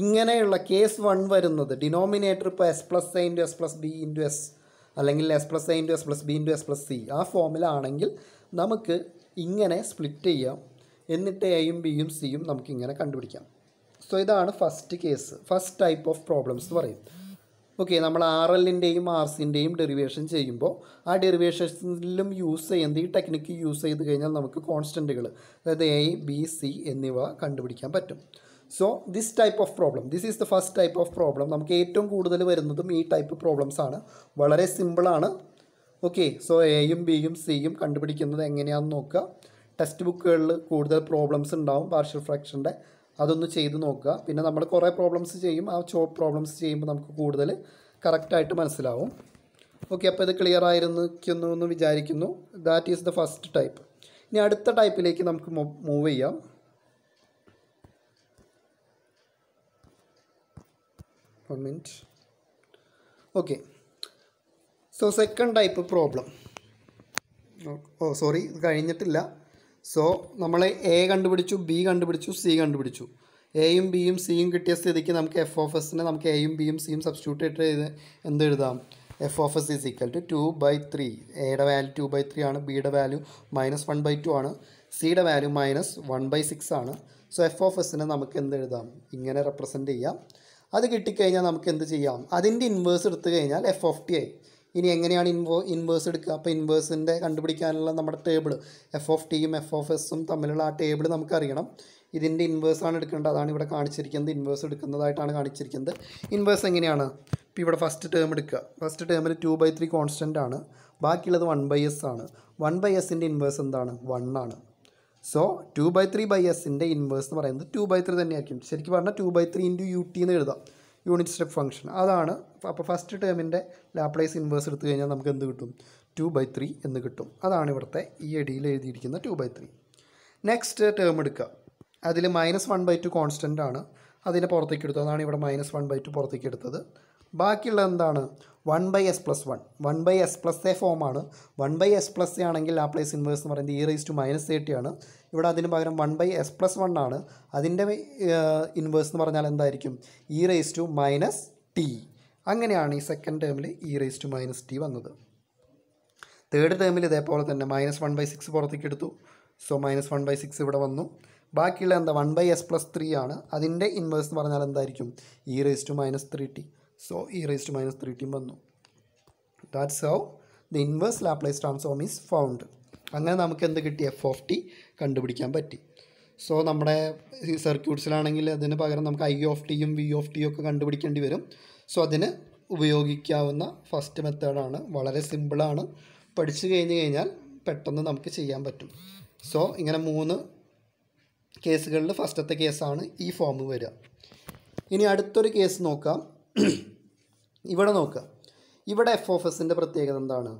Speaker 1: ഇങ്ങനെയുള്ള കേസ് വൺ വരുന്നത് ഡിനോമിനേറ്റർ ഇപ്പോൾ S plus A into S plus B into S അല്ലെങ്കിൽ S plus A into S plus B into S plus C ആ ഫോമിലാണെങ്കിൽ നമുക്ക് ഇങ്ങനെ സ്പ്ലിറ്റ് ചെയ്യാം എന്നിട്ട് എയും ബിയും സിയും നമുക്കിങ്ങനെ കണ്ടുപിടിക്കാം സോ ഇതാണ് first case first type of problems എന്ന് പറയും ഓക്കെ നമ്മൾ ആർ എല്ലിൻ്റെയും ആർ സിൻ്റെയും ഡെറിവേഷൻ ചെയ്യുമ്പോൾ ആ ഡെറിവേഷൻസിലും യൂസ് ചെയ്യുന്ന ഈ ടെക്നിക്ക് യൂസ് ചെയ്ത് കഴിഞ്ഞാൽ നമുക്ക് കോൺസ്റ്റൻറ്റുകൾ അതായത് എ ബി സി എന്നിവ കണ്ടുപിടിക്കാൻ പറ്റും so this type of problem this is the first type of problem നമുക്ക് ഏറ്റവും കൂടുതൽ വരുന്നതും ഈ ടൈപ്പ് പ്രോബ്ലംസ് ആണ് വളരെ സിമ്പിളാണ് ഓക്കെ സോ എയും ബിയും സിയും കണ്ടുപിടിക്കുന്നത് എങ്ങനെയാണെന്ന് നോക്കുക ടെക്സ്റ്റ് ബുക്കുകളിൽ കൂടുതൽ പ്രോബ്ലംസ് ഉണ്ടാവും പാർഷ്യൽ ഫ്രാക്ഷൻ്റെ അതൊന്ന് ചെയ്ത് നോക്കുക പിന്നെ നമ്മൾ കുറേ പ്രോബ്ലംസ് ചെയ്യും ആ ചോ പ്രോബ്ലംസ് ചെയ്യുമ്പോൾ നമുക്ക് കൂടുതൽ കറക്റ്റായിട്ട് മനസ്സിലാവും ഓക്കെ അപ്പോൾ ഇത് ക്ലിയർ ആയിരുന്നു എന്ന് വിചാരിക്കുന്നു that is the first type ഇനി അടുത്ത ടൈപ്പിലേക്ക് നമുക്ക് മൂവ് ചെയ്യാം minute okay so second type problem oh sorry ഇത് കഴിഞ്ഞിട്ടില്ല സോ നമ്മൾ എ കണ്ടുപിടിച്ചു ബി കണ്ടുപിടിച്ചു സി കണ്ടുപിടിച്ചു എയും ബിയും സിയും കിട്ടിയ സ്ഥിതിക്ക് നമുക്ക് എഫ് ഓഫ് എസിനെ നമുക്ക് എയും ബിയും സിയും സബ്സ്റ്റിറ്റ്യൂട്ട് ചെയ്ത് എന്ത് എഴുതാം F of S is equal to two by three എയുടെ വാല്യൂ ടു ബൈ ത്രീ ആണ് ബിയുടെ value minus one by two ആണ് സിയുടെ value minus one by six ആണ് സോ എഫ് ഓഫ് എസിനെ നമുക്ക് എന്ത് എഴുതാം ഇങ്ങനെ റെപ്രസെൻറ്റ് ചെയ്യാം അത് കിട്ടിക്കഴിഞ്ഞാൽ നമുക്ക് എന്ത് ചെയ്യാം അതിൻ്റെ ഇൻവേഴ്സ് എടുത്തു കഴിഞ്ഞാൽ എഫ് ഓഫ് ടി ആയി ഇനി എങ്ങനെയാണ് ഇൻവോ ഇൻവേഴ്സ് എടുക്കുക അപ്പോൾ ഇൻവേഴ്സിൻ്റെ കണ്ടുപിടിക്കാനുള്ള നമ്മുടെ ടേബിൾ എഫ് ഓഫ് ടിയും എഫ് ഓഫ് എസും തമ്മിലുള്ള ആ ടേബിൾ നമുക്കറിയണം ഇതിൻ്റെ ഇൻവേഴ്സാണ് എടുക്കേണ്ടത് അതാണ് ഇവിടെ കാണിച്ചിരിക്കുന്നത് ഇൻവേഴ്സ് എടുക്കുന്നതായിട്ടാണ് കാണിച്ചിരിക്കുന്നത് ഇൻവേഴ്സ് എങ്ങനെയാണ് ഇപ്പോൾ ഇവിടെ ഫസ്റ്റ് ടേം എടുക്കുക ഫസ്റ്റ് ടേമിൽ ടു ബൈ ത്രീ കോൺസ്റ്റൻ്റ് ആണ് ബാക്കിയുള്ളത് വൺ ബൈ എസ് ആണ് വൺ ബൈ എസിൻ്റെ ഇൻവേഴ്സ് എന്താണ് വൺ ആണ് so two by three by എസിൻ്റെ ഇൻവേഴ്സ് എന്ന് പറയുന്നത് ടു ബൈ ത്രീ തന്നെയായിരിക്കും ശരിക്കും പറഞ്ഞാൽ two by three into U T എന്ന് എഴുതാം യൂണിറ്റ് സ്റ്റെപ്പ് ഫംഗ്ഷൻ അതാണ് അപ്പോൾ ഫസ്റ്റ് ടേമിൻ്റെ ലാപ്ലേസ് ഇൻവേഴ്സ് എടുത്തു കഴിഞ്ഞാൽ നമുക്ക് എന്ത് കിട്ടും ടു ബൈ ത്രീ എന്ന് കിട്ടും അതാണ് ഇവിടുത്തെ ഈ അടിയിൽ എഴുതിയിരിക്കുന്ന two by three next term എടുക്കുക അതിൽ minus one by two constant ആണ് അതിനെ പുറത്തേക്ക് എടുത്തു അതാണ് ഇവിടെ മൈനസ് വൺ ബൈ ടു പുറത്തേക്ക് എടുത്തത് ബാക്കിയുള്ളത് എന്താണ് one by S plus one one by S plus A ഫോമാണ് one by S plus A ആണെങ്കിൽ ലാപ്ലേസ് ഇൻവേഴ്സ് എന്ന് പറയുന്നത് E raise to minus thirty ആണ് ഇവിടെ അതിന് പകരം one by S plus one ആണ് അതിൻ്റെ ഇൻവേഴ്സ് എന്ന് പറഞ്ഞാൽ എന്തായിരിക്കും E raise to minus T അങ്ങനെയാണ് ഈ സെക്കൻഡ് ടേമിൽ E raise to minus T വന്നത് തേർഡ് ടേമിൽ ഇതേപോലെ തന്നെ മൈനസ് വൺ ബൈ സിക്സ് പുറത്തേക്ക് എടുത്തു so minus one by six ഇവിടെ വന്നു ബാക്കിയുള്ള എന്താ one by S plus three ആണ് അതിൻ്റെ ഇൻവേഴ്സ് എന്ന് പറഞ്ഞാൽ എന്തായിരിക്കും E raise to minus three T so E raise to minus three ടിയും വന്നു that's how the inverse Laplace transform is found അങ്ങനെ നമുക്ക് എന്ത് കിട്ടി എഫ് ഓഫ് ടി കണ്ടുപിടിക്കാൻ പറ്റി സോ നമ്മുടെ ഈ സർക്യൂട്ട്സിലാണെങ്കിൽ അതിന് പകരം നമുക്ക് ഐ ഓഫ് ടിയും വി ഓഫ് ടിയും ഒക്കെ കണ്ടുപിടിക്കേണ്ടി വരും സോ അതിന് ഉപയോഗിക്കാവുന്ന ഫസ്റ്റ് മെത്തേഡാണ് വളരെ സിമ്പിളാണ് പഠിച്ചു കഴിഞ്ഞ് കഴിഞ്ഞാൽ പെട്ടെന്ന് നമുക്ക് ചെയ്യാൻ പറ്റും സോ ഇങ്ങനെ മൂന്ന് കേസുകളിൽ ഫസ്റ്റത്തെ കേസാണ് ഈ ഫോം വരിക ഇനി അടുത്തൊരു കേസ് നോക്കാം [clears throat] ഇവിടെ നോക്കുക ഇവിടെ എഫ് ഓഫ് എസിൻ്റെ പ്രത്യേകത എന്താണ്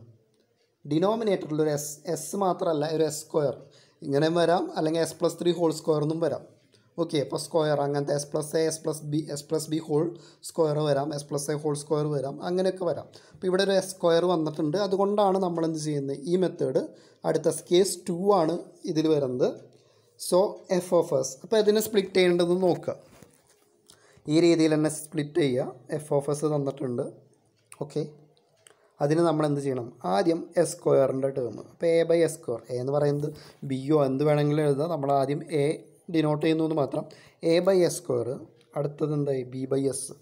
Speaker 1: ഡിനോമിനേറ്ററിൽ ഒരു എസ് എസ് മാത്രമല്ല ഒരു എസ് സ്ക്വയർ ഇങ്ങനെ വരാം അല്ലെങ്കിൽ S plus three whole square എന്നും വരാം ഓക്കെ അപ്പോൾ സ്ക്വയർ അങ്ങനത്തെ S plus A S plus B S plus B whole square വരാം S plus A whole square വരാം അങ്ങനെയൊക്കെ വരാം അപ്പോൾ ഇവിടെ ഒരു എസ് സ്ക്വയർ വന്നിട്ടുണ്ട് അതുകൊണ്ടാണ് നമ്മൾ എന്ത് ചെയ്യുന്നത് ഈ മെത്തേഡ് അടുത്ത കേസ് ടു ആണ് ഇതിൽ വരുന്നത് സോ എഫ് ഓഫ് എസ് അപ്പോൾ ഇതിനെ സ്പ്ലിറ്റ് ചെയ്യേണ്ടത് നോക്കുക ഈ രീതിയിൽ തന്നെ സ്പ്ലിറ്റ് ചെയ്യുക എഫ് ഓഫ് എസ് തന്നിട്ടുണ്ട് ഓക്കെ അതിന് നമ്മൾ എന്ത് ചെയ്യണം ആദ്യം എസ് സ്ക്വയറിൻ്റെ ടേം അപ്പോൾ A by S square A എന്ന് പറയുന്നത് ഒ എന്ത് വേണമെങ്കിലും എഴുതാം നമ്മൾ ആദ്യം എ ഡിനോട്ട് ചെയ്യുന്നു എന്ന് മാത്രം എ ബൈ എസ് സ്ക്വയർ അടുത്തത് എന്തായി ബി ബൈ എസ്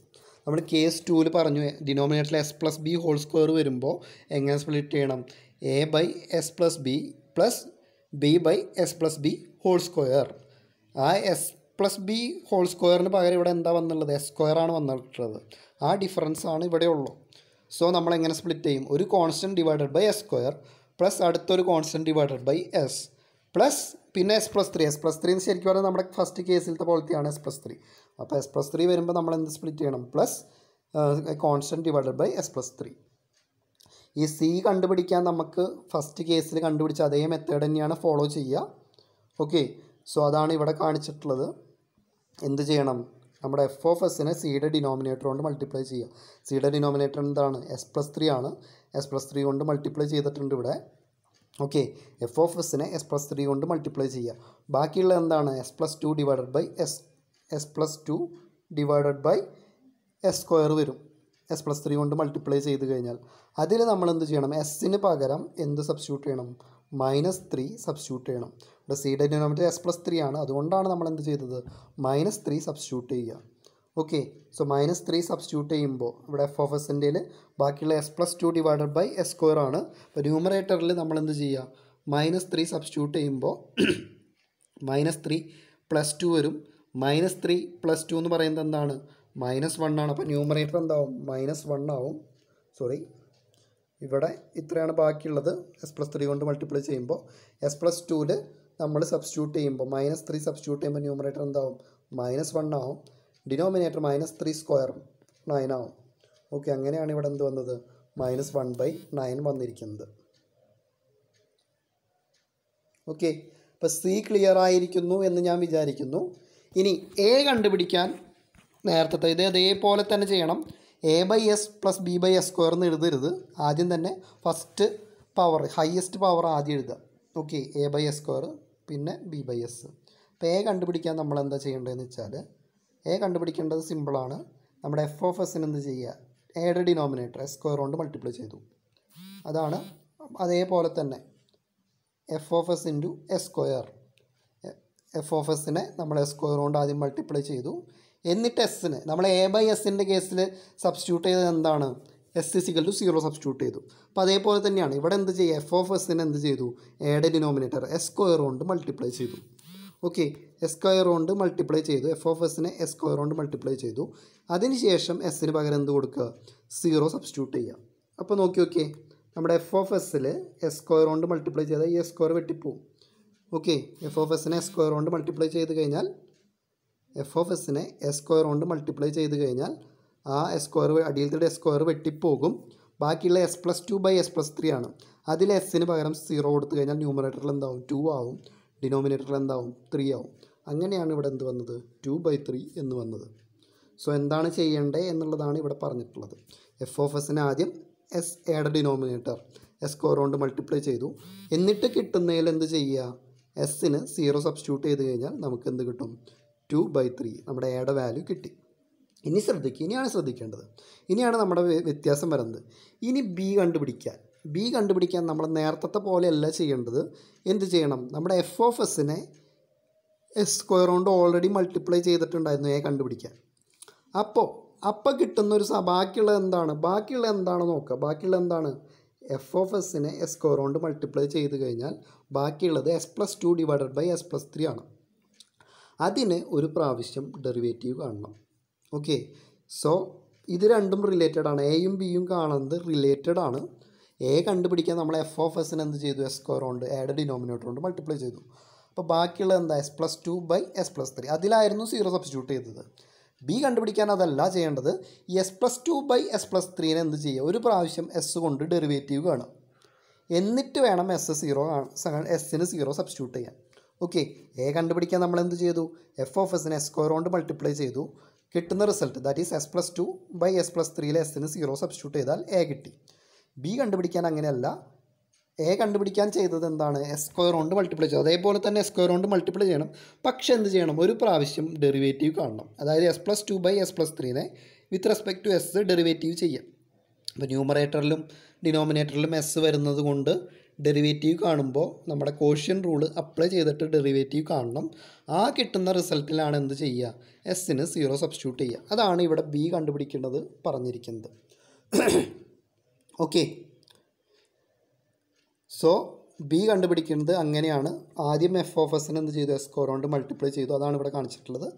Speaker 1: നമ്മൾ കേസ് ടൂവിൽ പറഞ്ഞു ഡിനോമിനേറ്ററിൽ S plus B whole square വരുമ്പോൾ എങ്ങനെ സ്പ്ലിറ്റ് ചെയ്യണം A by S plus B plus B by S plus B whole square ആ എസ് പ്ലസ് ബി ഹോൾ സ്ക്വയറിന് പകരം ഇവിടെ എന്താ വന്നുള്ളത് എസ് സ്ക്വയർ ആണ് വന്നിട്ടുള്ളത് ആ ഡിഫറൻസ് ആണ് ഇവിടെ ഉള്ളൂ സോ നമ്മൾ എങ്ങനെ സ്പ്ലിറ്റ് ചെയ്യും ഒരു constant divided by S square plus അടുത്തൊരു constant divided by S plus പിന്നെ S plus three S plus three എന്ന് ശരിക്കും പറഞ്ഞാൽ നമ്മുടെ ഫസ്റ്റ് കേസിലത്തെ പോലത്തെയാണ് എസ് പ്ലസ് ത്രീ അപ്പോൾ എസ് പ്ലസ് ത്രീ വരുമ്പോൾ നമ്മൾ എന്ത് സ്പ്ലിറ്റ് ചെയ്യണം plus constant divided by S plus three ഈ സി കണ്ടുപിടിക്കാൻ നമുക്ക് ഫസ്റ്റ് കേസിൽ കണ്ടുപിടിച്ച അതേ മെത്തേഡ് തന്നെയാണ് ഫോളോ ചെയ്യുക ഓക്കെ സോ അതാണ് ഇവിടെ കാണിച്ചിട്ടുള്ളത് എന്ത് ചെയ്യണം നമ്മുടെ എഫ് ഓഫ് എസിനെ സിയുടെ ഡിനോമിനേറ്റർ കൊണ്ട് മൾട്ടിപ്ലൈ ചെയ്യുക സിയുടെ ഡിനോമിനേറ്റർ എന്താണ് എസ് പ്ലസ് ത്രീ ആണ് എസ് പ്ലസ് ത്രീ കൊണ്ട് മൾട്ടിപ്ലൈ ചെയ്തിട്ടുണ്ട് ഇവിടെ ഓക്കെ എഫ് ഓഫ് എസിനെ എസ് പ്ലസ് ത്രീ കൊണ്ട് മൾട്ടിപ്ലൈ ചെയ്യുക ബാക്കിയുള്ള എന്താണ് S plus two divided by S S plus two divided by S square വരും എസ് പ്ലസ് ത്രീ കൊണ്ട് മൾട്ടിപ്ലൈ ചെയ്ത് കഴിഞ്ഞാൽ അതിൽ നമ്മൾ എന്ത് ചെയ്യണം എസ്സിന് പകരം എന്ത് സബ്സ്റ്റ്യൂട്ട് ചെയ്യണം മൈനസ് ത്രീ സബ്സ്റ്റ്യൂട്ട് ചെയ്യണം ഇവിടെ C denominator S plus three ആണ് അതുകൊണ്ടാണ് നമ്മൾ എന്ത് ചെയ്തത് മൈനസ് ത്രീ സബ്സ്റ്റ്യൂട്ട് ചെയ്യുക okay so minus three substitute ചെയ്യുമ്പോൾ ഇവിടെ എഫ് ഓഫ് എസിൻ്റെയിൽ ബാക്കിയുള്ള S plus two divided by S square ആണ് അപ്പോൾ ന്യൂമറേറ്ററിൽ നമ്മൾ എന്ത് ചെയ്യുക മൈനസ് ത്രീ സബ്സ്റ്റ്യൂട്ട് ചെയ്യുമ്പോൾ [clears throat] മൈനസ് ത്രീ പ്ലസ് ടു വരും മൈനസ് ത്രീ പ്ലസ് ടു എന്ന് പറയുന്നത് എന്താണ് മൈനസ് വൺ ആണ് അപ്പോൾ ന്യൂമറേറ്റർ എന്താവും മൈനസ് വൺ ആവും സോറി ഇവിടെ ഇത്രയാണ് ബാക്കിയുള്ളത് എസ് പ്ലസ് ത്രീ കൊണ്ട് മൾട്ടിപ്ലൈ ചെയ്യുമ്പോൾ എസ് പ്ലസ് ടുവിൽ നമ്മൾ സബ്സ്റ്റിറ്റ്യൂട്ട് ചെയ്യുമ്പോൾ മൈനസ് ത്രീ സബ്സ്റ്റിറ്റ്യൂട്ട് ചെയ്യുമ്പോൾ ന്യൂമറേറ്റർ എന്താവും മൈനസ് വൺ ആവും denominator minus three square nine ആവും ഓക്കെ അങ്ങനെയാണ് ഇവിടെ എന്ത് വന്നത് മൈനസ് വൺ ബൈ നയൻ വന്നിരിക്കുന്നത് ഓക്കെ ഇപ്പോൾ സി ക്ലിയർ ആയിരിക്കുന്നു എന്ന് ഞാൻ വിചാരിക്കുന്നു ഇനി എ കണ്ടുപിടിക്കാൻ നേരത്തെ ഇത് അതേപോലെ തന്നെ ചെയ്യണം A by S plus B by S square എന്ന് എഴുതരുത് ആദ്യം തന്നെ ഫസ്റ്റ് പവർ ഹയസ്റ്റ് പവർ ആദ്യം എഴുതുക okay A by S square പിന്നെ ബി ബൈ എസ് അപ്പോൾ എ കണ്ടുപിടിക്കാൻ നമ്മൾ എന്താ ചെയ്യേണ്ടതെന്ന് വെച്ചാൽ എ കണ്ടുപിടിക്കേണ്ടത് സിമ്പിളാണ് നമ്മുടെ എഫ് ഓഫ് എസിന് എന്ത് ചെയ്യുക എയുടെ ഡിനോമിനേറ്റർ എസ് സ്ക്വയർ കൊണ്ട് മൾട്ടിപ്ലൈ ചെയ്തു അതാണ് അതേപോലെ തന്നെ F of S into S square F of എസിനെ നമ്മൾ എസ് സ്ക്വയർ കൊണ്ട് ആദ്യം മൾട്ടിപ്ലൈ ചെയ്തു എന്നിട്ട് എസ്സിന് നമ്മൾ എ ബൈ എസ്സിൻ്റെ കേസിൽ സബ്സ്റ്റിറ്റ്യൂട്ട് ചെയ്തത് എന്താണ് S is equal to zero substitute ചെയ്തു അപ്പോൾ അതേപോലെ തന്നെയാണ് ഇവിടെ എന്ത് ചെയ്യുക എഫ് ഓഫ് എസ്സിന് എന്ത് ചെയ്തു എയുടെ ഡിനോമിനേറ്റർ എസ് സ്ക്വയർ കൊണ്ട് മൾട്ടിപ്ലൈ ചെയ്തു ഓക്കെ എസ് സ്ക്വയർ കൊണ്ട് മൾട്ടിപ്ലൈ ചെയ്തു എഫ് ഓഫ് എസിനെ എസ് സ്ക്വയർ കൊണ്ട് മൾട്ടിപ്ലൈ ചെയ്തു അതിനുശേഷം എസ്സിന് പകരം എന്ത് കൊടുക്കുക സീറോ സബ്സ്റ്റിറ്റ്യൂട്ട് ചെയ്യുക അപ്പോൾ നോക്കി ഓക്കെ നമ്മുടെ എഫ് ഓഫ് എസ്സിൽ എസ് സ്ക്വയർ കൊണ്ട് മൾട്ടിപ്ലൈ ചെയ്താൽ ഈ എസ് സ്ക്വയർ വെട്ടിപ്പോവും ഓക്കെ എഫ് ഓഫ് എസിനെ എസ് സ്ക്വയർ കൊണ്ട് മൾട്ടിപ്ലൈ ചെയ്ത് കഴിഞ്ഞാൽ എഫ് ഓഫ് എസിനെ എസ് സ്ക്വയർ കൊണ്ട് മൾട്ടിപ്ലൈ ചെയ്ത് കഴിഞ്ഞാൽ ആ എസ് സ്ക്വയർ അടിയിലത്തെ എസ് സ്ക്വയർ വെട്ടിപ്പോകും ബാക്കിയുള്ള S plus two by S plus three ആണ് അതിൽ എസ്സിന് പകരം സീറോ കൊടുത്തു കഴിഞ്ഞാൽ ന്യൂമറേറ്ററിൽ എന്താവും ടു ആവും ഡിനോമിനേറ്ററിൽ എന്താവും ത്രീ ആവും അങ്ങനെയാണ് ഇവിടെ എന്ത് വന്നത് ടു ബൈ ത്രീ എന്ന് വന്നത് സോ എന്താണ് ചെയ്യേണ്ടത് എന്നുള്ളതാണ് ഇവിടെ പറഞ്ഞിട്ടുള്ളത് എഫ് ഓഫ് എസിന് ആദ്യം എസ് എയുടെ ഡിനോമിനേറ്റർ എസ് സ്ക്വയർ കൊണ്ട് മൾട്ടിപ്ലൈ ചെയ്തു എന്നിട്ട് കിട്ടുന്നതിൽ എന്ത് ചെയ്യുക എസ്സിന് സീറോ സബ്സ്റ്റിറ്റ്യൂട്ട് ചെയ്ത് കഴിഞ്ഞാൽ നമുക്ക് എന്ത് കിട്ടും ടു ബൈ ത്രീ നമ്മുടെ എയുടെ വാല്യൂ കിട്ടി ഇനി ശ്രദ്ധിക്കുക ഇനിയാണ് ശ്രദ്ധിക്കേണ്ടത് ഇനിയാണ് നമ്മുടെ വ്യത്യാസം വരുന്നത് ഇനി ബി കണ്ടുപിടിക്കാൻ ബി കണ്ടുപിടിക്കാൻ നമ്മൾ നേരത്തെ പോലെയല്ല ചെയ്യേണ്ടത് എന്ത് ചെയ്യണം നമ്മുടെ എഫ് ഓഫ് എസിനെ എസ് സ്ക്വയർ കൊണ്ട് ഓൾറെഡി മൾട്ടിപ്ലൈ ചെയ്തിട്ടുണ്ടായിരുന്നു എ കണ്ടുപിടിക്കാൻ അപ്പോൾ അപ്പോൾ കിട്ടുന്ന ഒരു ബാക്കിയുള്ള എന്താണ് ബാക്കിയുള്ള എന്താണ് നോക്കുക ബാക്കിയുള്ള എന്താണ് എഫ് ഓഫ് എസിനെ എസ് സ്ക്വയർ കൊണ്ട് മൾട്ടിപ്ലൈ ചെയ്ത് കഴിഞ്ഞാൽ ബാക്കിയുള്ളത് S plus two divided by S plus three ആണ് അതിന് ഒരു പ്രാവശ്യം ഡെറിവേറ്റീവ് കാണണം ഓക്കെ സോ ഇത് രണ്ടും റിലേറ്റഡ് ആണ് എയും ബിയും കാണുന്നത് റിലേറ്റഡ് ആണ് എ കണ്ടുപിടിക്കാൻ നമ്മൾ എഫ് ഓഫ് എസിന് എന്ത് ചെയ്തു എസ് സ്ക്വയർ കൊണ്ട് ആഡ് ഡിനോമിനേറ്റർ കൊണ്ട് മൾട്ടിപ്ലൈ ചെയ്തു അപ്പോൾ ബാക്കിയുള്ള എന്താ S plus two by S plus three അതിലായിരുന്നു സീറോ സബ്സ്റ്റിറ്റ്യൂട്ട് ചെയ്തത് ബി കണ്ടുപിടിക്കാൻ അതല്ല ചെയ്യേണ്ടത് S plus two by S plus ത്രീനെ എന്ത് ചെയ്യുക ഒരു പ്രാവശ്യം എസ് കൊണ്ട് ഡെറിവേറ്റീവ് കാണാം എന്നിട്ട് വേണം എസ് സീറോ എസ്സിന് സീറോ സബ്സ്റ്റിറ്റ്യൂട്ട് ചെയ്യാൻ ഓക്കെ എ കണ്ടുപിടിക്കാൻ നമ്മൾ എന്ത് ചെയ്തു എഫ് ഓഫ് എസിനെ സ്ക്വയർ കൊണ്ട് മൾട്ടിപ്ലൈ ചെയ്തു കിട്ടുന്ന result that is S plus two by S plus ത്രീയിലെ എസിന് സീറോ സബ്സ്റ്റിറ്റ്യൂട്ട് ചെയ്താൽ എ കിട്ടി ബി കണ്ടുപിടിക്കാൻ അങ്ങനെയല്ല എ കണ്ടുപിടിക്കാൻ ചെയ്തത് എന്താണ് എസ് സ്ക്വയർ കൊണ്ട് മൾട്ടിപ്ലൈ ചെയ്തു അതേപോലെ തന്നെ എസ് സ്ക്വയർ കൊണ്ട് മൾട്ടിപ്ലൈ ചെയ്യണം പക്ഷെ എന്ത് ചെയ്യണം ഒരു പ്രാവശ്യം ഡെറിവേറ്റീവ് കാണണം അതായത് S plus two by S plus ത്രീനെ with respect to S derivative ചെയ്യാം അപ്പോൾ ന്യൂമറേറ്ററിലും ഡിനോമിനേറ്ററിലും എസ് വരുന്നത് കൊണ്ട് ഡെറിവേറ്റീവ് കാണുമ്പോൾ നമ്മുടെ കോഷ്യൻ റൂൾ അപ്ലൈ ചെയ്തിട്ട് ഡെറിവേറ്റീവ് കാണണം ആ കിട്ടുന്ന റിസൾട്ടിലാണ് എന്ത് ചെയ്യുക എസ്സിന് സീറോ സബ്സ്റ്റിറ്റ്യൂട്ട് ചെയ്യുക അതാണ് ഇവിടെ ബി കണ്ടുപിടിക്കേണ്ടത് പറഞ്ഞിരിക്കുന്നത് ഓക്കെ സോ ബി കണ്ടുപിടിക്കുന്നത് അങ്ങനെയാണ് ആദ്യം എഫ് ഓഫ് എസ് എന്ത് ചെയ്തു എസ് കോറോണ്ട് മൾട്ടിപ്ലൈ ചെയ്തു അതാണ് ഇവിടെ കാണിച്ചിട്ടുള്ളത്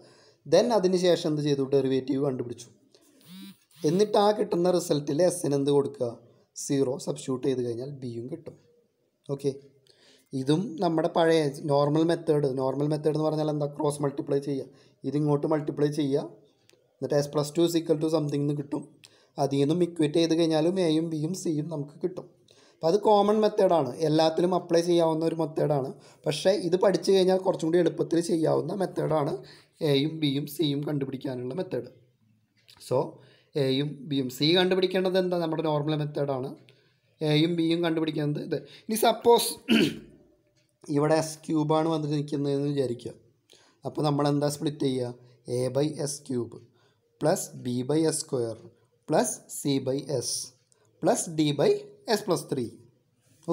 Speaker 1: ദെൻ അതിന് ശേഷം എന്ത് ചെയ്തു ഡെറിവേറ്റീവ് കണ്ടുപിടിച്ചു എന്നിട്ട് ആ കിട്ടുന്ന റിസൾട്ടിൽ എസ്സിന് എന്ത് കൊടുക്കുക സീറോ സബ്സ്റ്റിറ്റ്യൂട്ട് ചെയ്ത് കഴിഞ്ഞാൽ ബിയും കിട്ടും ഓക്കെ ഇതും നമ്മുടെ പഴയ നോർമൽ മെത്തേഡ് നോർമൽ മെത്തേഡ് എന്ന് പറഞ്ഞാൽ എന്താ ക്രോസ് മൾട്ടിപ്ലൈ ചെയ്യുക ഇതിങ്ങോട്ട് മൾട്ടിപ്ലൈ ചെയ്യുക എന്നിട്ട് S plus two equal to something എന്ന് കിട്ടും അതിൽ നിന്നും ഇക്വേറ്റ് ചെയ്ത് കഴിഞ്ഞാലും എയും ബിയും സിയും നമുക്ക് കിട്ടും അപ്പോൾ അത് കോമൺ മെത്തേഡാണ് എല്ലാത്തിലും അപ്ലൈ ചെയ്യാവുന്ന ഒരു മെത്തേഡാണ് പക്ഷേ ഇത് പഠിച്ചു കഴിഞ്ഞാൽ കുറച്ചും കൂടി എളുപ്പത്തിൽ ചെയ്യാവുന്ന മെത്തേഡാണ് എയും ബിയും സിയും കണ്ടുപിടിക്കാനുള്ള മെത്തേഡ് സോ എയും ബിയും സി കണ്ടുപിടിക്കേണ്ടത് എന്താ നമ്മുടെ നോർമൽ മെത്തേഡാണ് എയും ബിയും കണ്ടുപിടിക്കുന്നത് ഇത് ഇനി സപ്പോസ് [clears throat] ഇവിടെ എസ് ക്യൂബാണ് വന്നിട്ട് നിൽക്കുന്നതെന്ന് വിചാരിക്കുക അപ്പോൾ നമ്മൾ എന്താ സ്പ്ലിറ്റ് ചെയ്യുക A by S cube plus B by S square plus C by S plus D by S plus three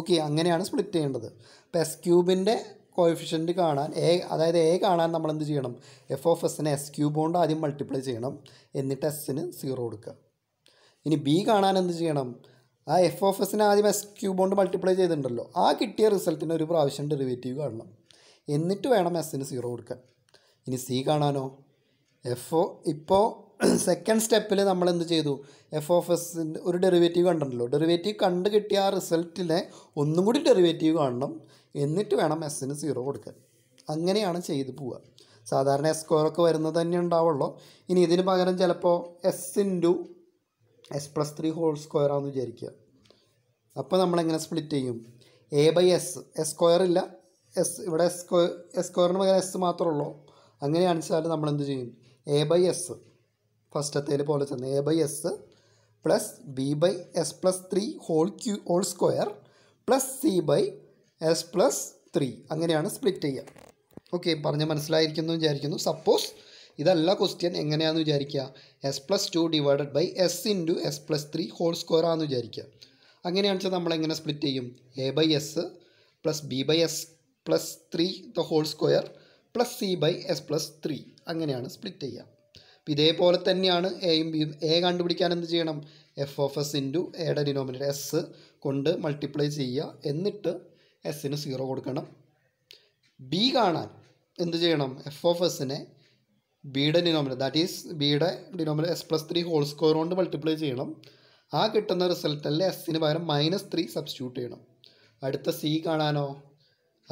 Speaker 1: okay അങ്ങനെയാണ് സ്പ്ലിറ്റ് ചെയ്യേണ്ടത് അപ്പോൾ എസ് ക്യൂബിൻ്റെ കോയിഫിഷ്യൻറ്റ് കാണാൻ എ അതായത് എ കാണാൻ നമ്മൾ എന്ത് ചെയ്യണം എഫ് ഓഫ് എസിനെ എസ് ക്യൂബ് കൊണ്ട് ആദ്യം മൾട്ടിപ്ലൈ ചെയ്യണം എന്നിട്ട് എസ്സിന് സീറോ കൊടുക്കുക ഇനി ബി കാണാൻ എന്ത് ചെയ്യണം ആ എഫ് ഓഫ് എസിനെ ആദ്യം എസ് ക്യൂബ് കൊണ്ട് മൾട്ടിപ്ലൈ ചെയ്തിട്ടുണ്ടല്ലോ ആ കിട്ടിയ റിസൾട്ടിന് ഒരു പ്രാവശ്യം ഡെറിവേറ്റീവ് കാണണം എന്നിട്ട് വേണം എസ്സിന് സീറോ കൊടുക്കാൻ ഇനി സി കാണാനോ എഫ് ഒ ഇപ്പോൾ സെക്കൻഡ് സ്റ്റെപ്പിൽ നമ്മൾ എന്ത് ചെയ്തു എഫ് ഓഫ് എസിൻ്റെ ഒരു ഡെറിവേറ്റീവ് കണ്ടല്ലോ ഡെറിവേറ്റീവ് കണ്ട് കിട്ടിയ ആ റിസൾട്ടിനെ ഒന്നും കൂടി ഡെറിവേറ്റീവ് കാണണം എന്നിട്ട് വേണം എസ്സിന് സീറോ കൊടുക്കാൻ അങ്ങനെയാണ് ചെയ്തു പോവുക സാധാരണ എസ് സ്ക്വയറൊക്കെ വരുന്നത് തന്നെ ഉണ്ടാവുള്ളൂ ഇനി ഇതിന് പകരം ചിലപ്പോൾ S into S plus three whole square ആണെന്ന് വിചാരിക്കുക അപ്പോൾ നമ്മളെങ്ങനെ സ്പ്ലിറ്റ് ചെയ്യും A by S S square ഇല്ല എസ് ഇവിടെ എസ് സ്ക്വയർ എസ് സ്ക്വയറിന് പകരം എസ് മാത്രമേ ഉള്ളൂ അങ്ങനെ അങ്ങനെയാണെച്ചാൽ നമ്മൾ എന്ത് ചെയ്യും എ ബൈ എസ് ഫസ്റ്റത്തേൽ പോലെ തന്നെ A by S plus B by S plus three whole Q whole square plus C by S plus three അങ്ങനെയാണ് സ്പ്ലിറ്റ് ചെയ്യുക ഓക്കെ പറഞ്ഞ് മനസ്സിലായിരിക്കുന്നു വിചാരിക്കുന്നു സപ്പോസ് ഇതല്ല ക്വസ്റ്റ്യൻ എങ്ങനെയാണെന്ന് വിചാരിക്കുക S plus two divided by S into S plus three whole square ആണെന്ന് വിചാരിക്കുക അങ്ങനെയാണെന്ന് വെച്ചാൽ നമ്മൾ എങ്ങനെ സ്പ്ലിറ്റ് ചെയ്യും A by S plus B by S plus three the whole square plus C by S plus three അങ്ങനെയാണ് split ചെയ്യുക അപ്പോൾ ഇതേപോലെ തന്നെയാണ് എയും ബിയും എ കണ്ടുപിടിക്കാൻ എന്ത് ചെയ്യണം എഫ് ഓഫ് എസ് ഇൻറ്റു എയുടെ ഡിനോമിനേറ്റർ എസ് കൊണ്ട് മൾട്ടിപ്ലൈ ചെയ്യുക എന്നിട്ട് എസ്സിന് സീറോ കൊടുക്കണം ബി കാണാൻ എന്ത് ചെയ്യണം എഫ് ഓഫ് എസ്സിനെ ബിയുടെ ഡിനോമിനർ ദാറ്റ് ഈസ് ബിയുടെ denominator S plus three whole square കൊണ്ട് മൾട്ടിപ്ലൈ ചെയ്യണം ആ കിട്ടുന്ന അല്ലെ എസ്സിന് പകരം മൈനസ് ത്രീ സബ്സ്റ്റിറ്റ്യൂട്ട് ചെയ്യണം അടുത്ത സി കാണാനോ